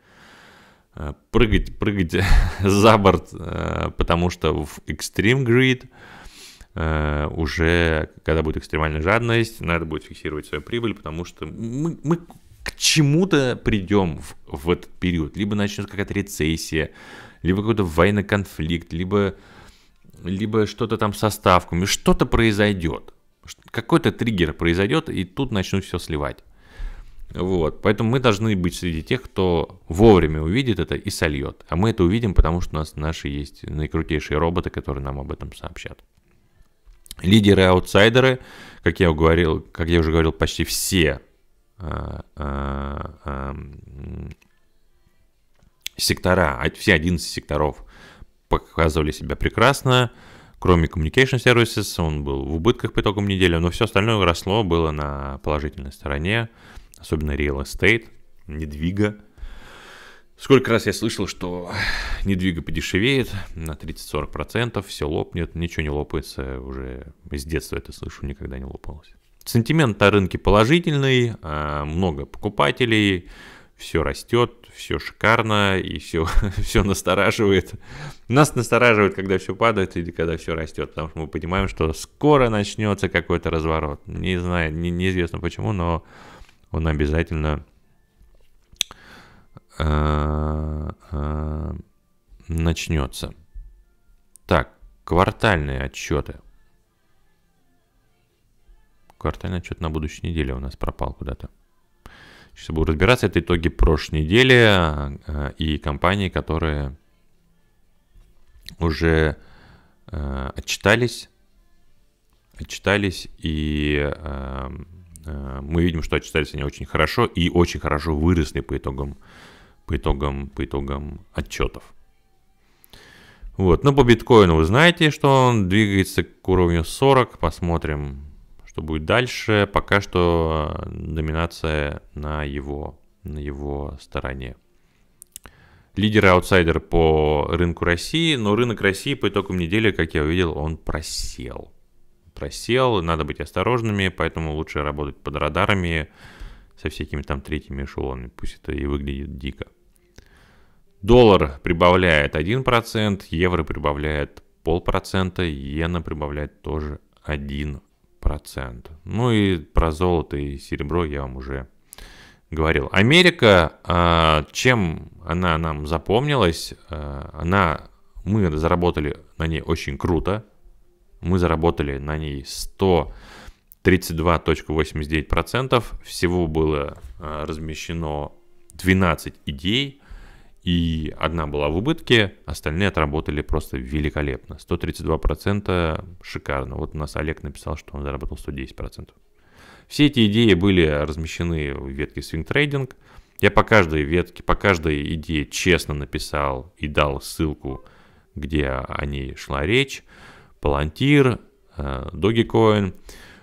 Э, прыгать, прыгать за борт, э, потому что в Extreme Grid э, уже, когда будет экстремальная жадность, надо будет фиксировать свою прибыль, потому что мы, мы к чему-то придем в, в этот период. Либо начнется какая-то рецессия, либо какой-то военный конфликт, либо, либо что-то там со ставками, что-то произойдет. Какой-то триггер произойдет, и тут начнут все сливать. Вот, поэтому мы должны быть среди тех, кто вовремя увидит это и сольет. А мы это увидим, потому что у нас наши есть наикрутейшие роботы, которые нам об этом сообщат. Лидеры аутсайдеры, как я, говорил, как я уже говорил, почти все а, а, а, сектора, все 11 секторов показывали себя прекрасно, кроме Communication Services, он был в убытках по итогам недели, но все остальное росло, было на положительной стороне особенно real estate, недвига. Сколько раз я слышал, что недвига подешевеет на 30-40%, все лопнет, ничего не лопается, уже из детства это слышу, никогда не лопалось. Сентимент на рынке положительный, а, много покупателей, все растет, все шикарно и все, все настораживает. Нас настораживает, когда все падает или когда все растет, потому что мы понимаем, что скоро начнется какой-то разворот. Не знаю, не, неизвестно почему, но он обязательно э, э, начнется. Так, квартальные отчеты. Квартальный отчет на будущей неделе у нас пропал куда-то. Сейчас буду разбираться. Это итоги прошлой недели э, и компании, которые уже отчитались, отчитались и Э, мы видим, что отчитались они очень хорошо и очень хорошо выросли по итогам, по итогам, по итогам отчетов. Вот, но ну, по биткоину вы знаете, что он двигается к уровню 40. Посмотрим, что будет дальше. Пока что э, доминация на его, на его стороне. Лидер аутсайдер по рынку России, но рынок России по итогам недели, как я увидел, он просел просел, надо быть осторожными, поэтому лучше работать под радарами со всякими там третьими эшелонами, пусть это и выглядит дико. Доллар прибавляет 1%, евро прибавляет полпроцента, иена прибавляет тоже 1%. Ну и про золото и серебро я вам уже говорил. Америка, а, чем она нам запомнилась, а, она, мы заработали на ней очень круто, мы заработали на ней 132.89%. Всего было э, размещено 12 идей, и одна была в убытке, остальные отработали просто великолепно. 132% шикарно. Вот у нас Олег написал, что он заработал 110%. Все эти идеи были размещены в ветке Swing Trading. Я по каждой ветке, по каждой идее честно написал и дал ссылку, где о ней шла речь. Palantir, э, Dogecoin,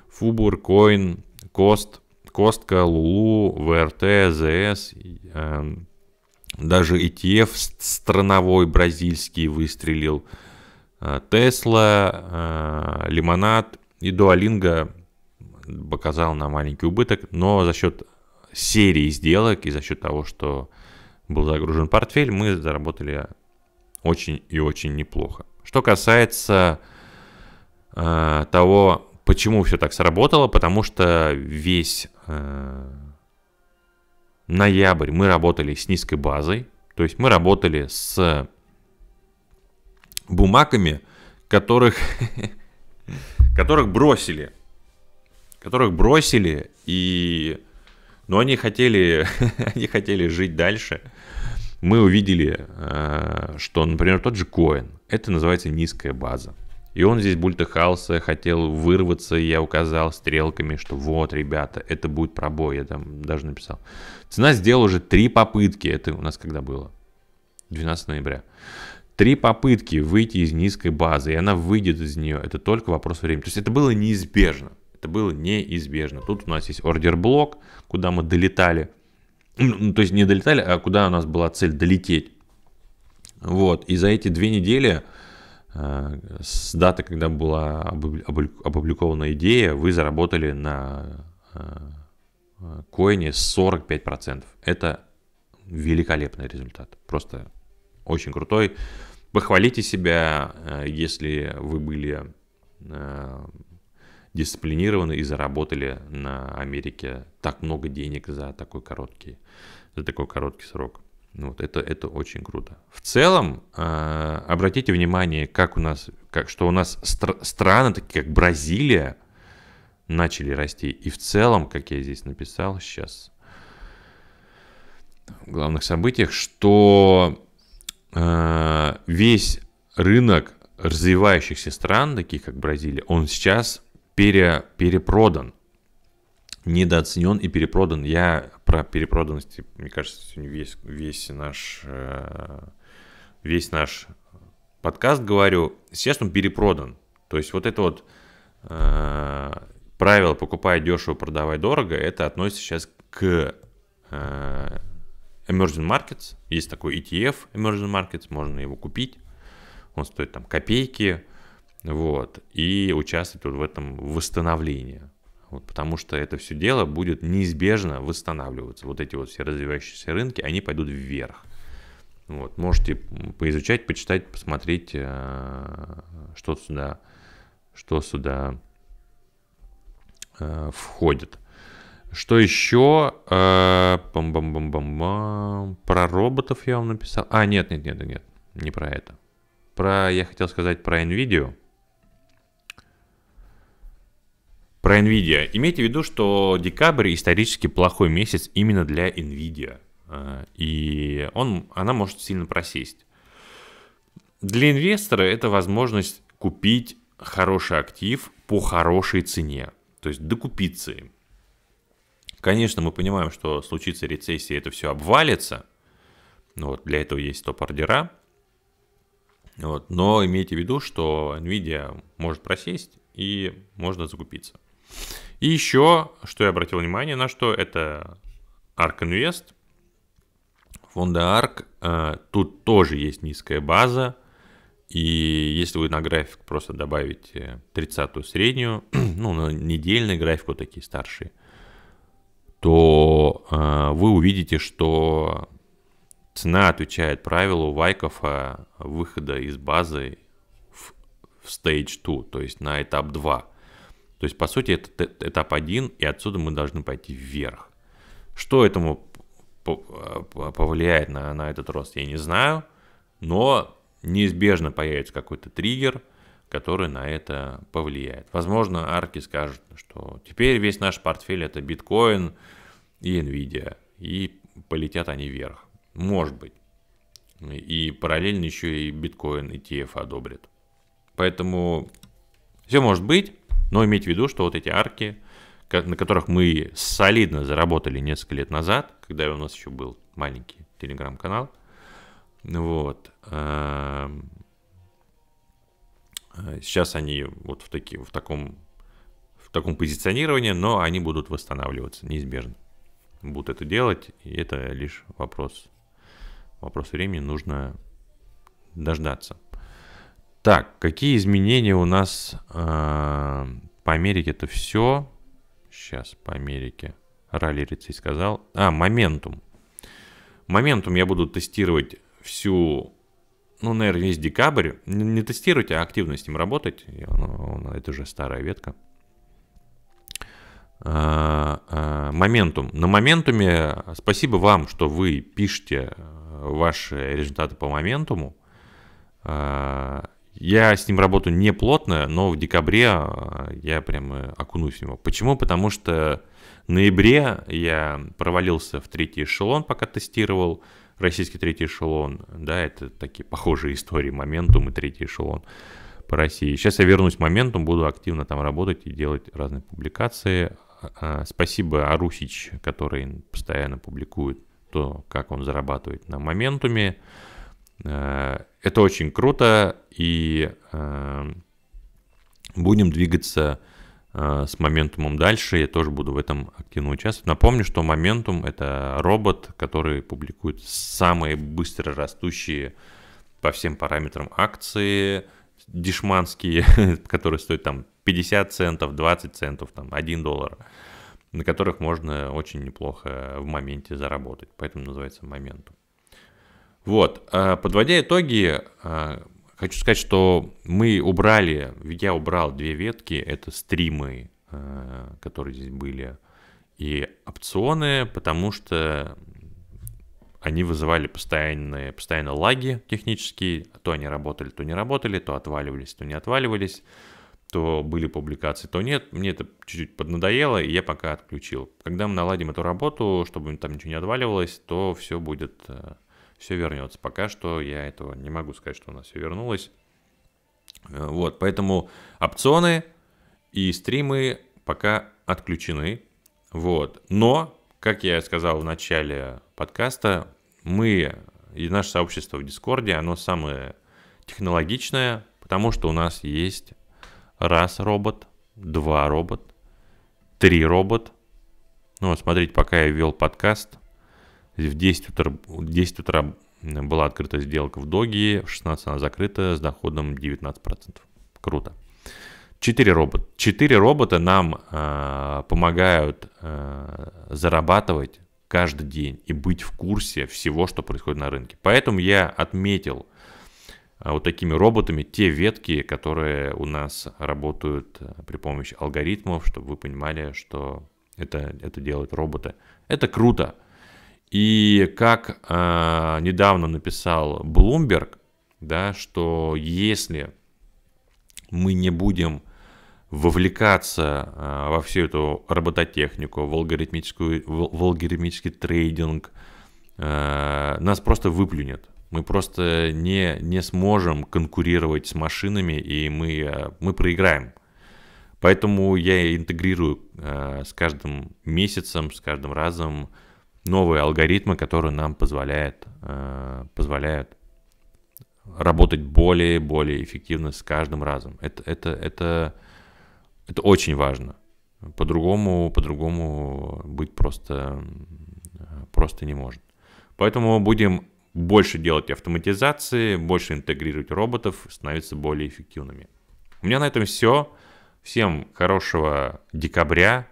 Fubur, Coin, Cost, Костка, Лулу, ВРТ, ЗС, даже ETF страновой бразильский выстрелил, э, Тесла, э, Лимонад и Дуалинга показал на маленький убыток, но за счет серии сделок и за счет того, что был загружен портфель, мы заработали очень и очень неплохо. Что касается э, того, почему все так сработало, потому что весь э, ноябрь мы работали с низкой базой, то есть мы работали с бумагами, которых, которых бросили, которых бросили, и, но они хотели, они хотели жить дальше. Мы увидели, э, что, например, тот же Коин, это называется низкая база. И он здесь бультыхался, хотел вырваться, я указал стрелками, что вот, ребята, это будет пробой, я там даже написал. Цена сделал уже три попытки, это у нас когда было? 12 ноября. Три попытки выйти из низкой базы, и она выйдет из нее, это только вопрос времени. То есть это было неизбежно, это было неизбежно. Тут у нас есть ордер-блок, куда мы долетали, ну, ну то есть не долетали, а куда у нас была цель долететь. Вот, и за эти две недели Э, с даты, когда была опубликована идея, вы заработали на э, э, коине 45%. Это великолепный результат. Просто очень крутой. Похвалите себя, если вы были дисциплинированы и заработали на Америке так много денег за такой короткий, за такой короткий срок. Ну, вот, это, это очень круто. В целом, э, обратите внимание, как у нас, как, что у нас стр- страны, такие как Бразилия, начали расти. И в целом, как я здесь написал сейчас, в главных событиях, что э, весь рынок развивающихся стран, таких как Бразилия, он сейчас пере, перепродан недооценен и перепродан. Я про перепроданность, мне кажется, сегодня весь, весь наш э, весь наш подкаст говорю. Сейчас он перепродан. То есть вот это вот э, правило «покупай дешево, продавай дорого» это относится сейчас к э, Emerging Markets. Есть такой ETF Emerging Markets, можно его купить. Он стоит там копейки. Вот. И участвовать вот в этом восстановлении. Вот, потому что это все дело будет неизбежно восстанавливаться. Вот эти вот все развивающиеся рынки, они пойдут вверх. Вот, можете поизучать, почитать, посмотреть, э, что сюда, что сюда э, входит. Что еще? Бам -бам -бам -бам -бам. Про роботов я вам написал. А, нет, нет, нет, нет, не про это. Про, я хотел сказать про NVIDIA. Про Nvidia. Имейте в виду, что декабрь исторически плохой месяц именно для Nvidia. А, и он, она может сильно просесть. Для инвестора это возможность купить хороший актив по хорошей цене. То есть докупиться им. Конечно, мы понимаем, что случится рецессия, это все обвалится. Ну вот, для этого есть топ-ордера. Вот, но имейте в виду, что Nvidia может просесть и можно закупиться. И еще, что я обратил внимание на что, это ARK Invest, фонда ARK. Э, тут тоже есть низкая база. И если вы на график просто добавите 30-ю среднюю, ну, на недельный график, вот такие старшие, то э, вы увидите, что цена отвечает правилу Вайкофа э, выхода из базы в, в Stage 2, то есть на этап 2. То есть, по сути, это этап один, и отсюда мы должны пойти вверх. Что этому повлияет на, на этот рост, я не знаю, но неизбежно появится какой-то триггер, который на это повлияет. Возможно, арки скажут, что теперь весь наш портфель это биткоин и Nvidia, и полетят они вверх. Может быть. И параллельно еще и биткоин ETF одобрят. Поэтому все может быть. Но иметь в виду, что вот эти арки, на которых мы солидно заработали несколько лет назад, когда у нас еще был маленький телеграм-канал, вот, эм, э, сейчас они вот в, таки, в, таком, в таком позиционировании, но они будут восстанавливаться неизбежно. Будут это делать, и это лишь вопрос, вопрос времени, нужно дождаться. Так, какие изменения у нас э, по америке Это все? Сейчас по Америке. Ралли рецей сказал. А, моментум. Моментум я буду тестировать всю, ну, наверное, весь декабрь. Не, не тестировать, а активно с ним работать. Ну, это уже старая ветка. А, а, моментум. На моментуме спасибо вам, что вы пишете ваши результаты по моментуму. Я с ним работаю не плотно, но в декабре а, я прям э, окунусь в него. Почему? Потому что в ноябре я провалился в третий эшелон, пока тестировал российский третий эшелон. Да, это такие похожие истории, моментум и третий эшелон по России. Сейчас я вернусь в моментум, буду активно там работать и делать разные публикации. А, а, спасибо Арусич, который постоянно публикует то, как он зарабатывает на моментуме. Это очень круто, и э, будем двигаться э, с моментумом дальше. Я тоже буду в этом активно участвовать. Напомню, что моментум это робот, который публикует самые быстро растущие по всем параметрам акции дешманские, которые стоят там 50 центов, 20 центов, там 1 доллар, на которых можно очень неплохо в моменте заработать. Поэтому называется моментум. Вот, а, подводя итоги, а, хочу сказать, что мы убрали, я убрал две ветки, это стримы, а, которые здесь были, и опционы, потому что они вызывали постоянные, постоянно лаги технические, то они работали, то не работали, то отваливались, то не отваливались, то были публикации, то нет. Мне это чуть-чуть поднадоело, и я пока отключил. Когда мы наладим эту работу, чтобы там ничего не отваливалось, то все будет э, все вернется. Пока что я этого не могу сказать, что у нас все вернулось. Э, вот, поэтому опционы и стримы пока отключены. Вот, но, как я сказал в начале подкаста, мы и наше сообщество в Дискорде, оно самое технологичное, потому что у нас есть раз робот, два робот, три робот. Ну вот смотрите, пока я вел подкаст – в 10 утра, 10 утра была открыта сделка в Доги, в 16 она закрыта с доходом 19%. Круто. Четыре робота. Четыре робота нам э, помогают э, зарабатывать каждый день и быть в курсе всего, что происходит на рынке. Поэтому я отметил э, вот такими роботами те ветки, которые у нас работают при помощи алгоритмов, чтобы вы понимали, что это, это делают роботы. Это круто. И как э, недавно написал Bloomberg, да, что если мы не будем вовлекаться э, во всю эту робототехнику, в, алгоритмическую, в, в алгоритмический трейдинг, э, нас просто выплюнет. Мы просто не, не сможем конкурировать с машинами, и мы, э, мы проиграем. Поэтому я интегрирую э, с каждым месяцем, с каждым разом новые алгоритмы, которые нам позволяют, э, позволяют работать более и более эффективно с каждым разом. Это, это, это, это очень важно. По-другому, по-другому быть просто, просто не может. Поэтому будем больше делать автоматизации, больше интегрировать роботов, становиться более эффективными. У меня на этом все. Всем хорошего декабря.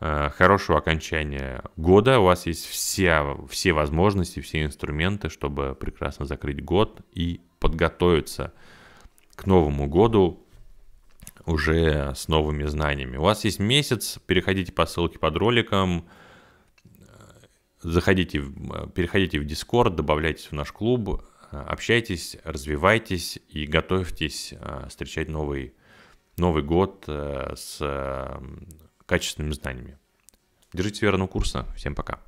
Э, хорошего окончания года. У вас есть все, все возможности, все инструменты, чтобы прекрасно закрыть год и подготовиться к Новому году уже с новыми знаниями. У вас есть месяц, переходите по ссылке под роликом, э, заходите, э, переходите в Discord, добавляйтесь в наш клуб, общайтесь, развивайтесь и готовьтесь встречать новый, Новый год с качественными знаниями. Держите верного курса. Всем пока.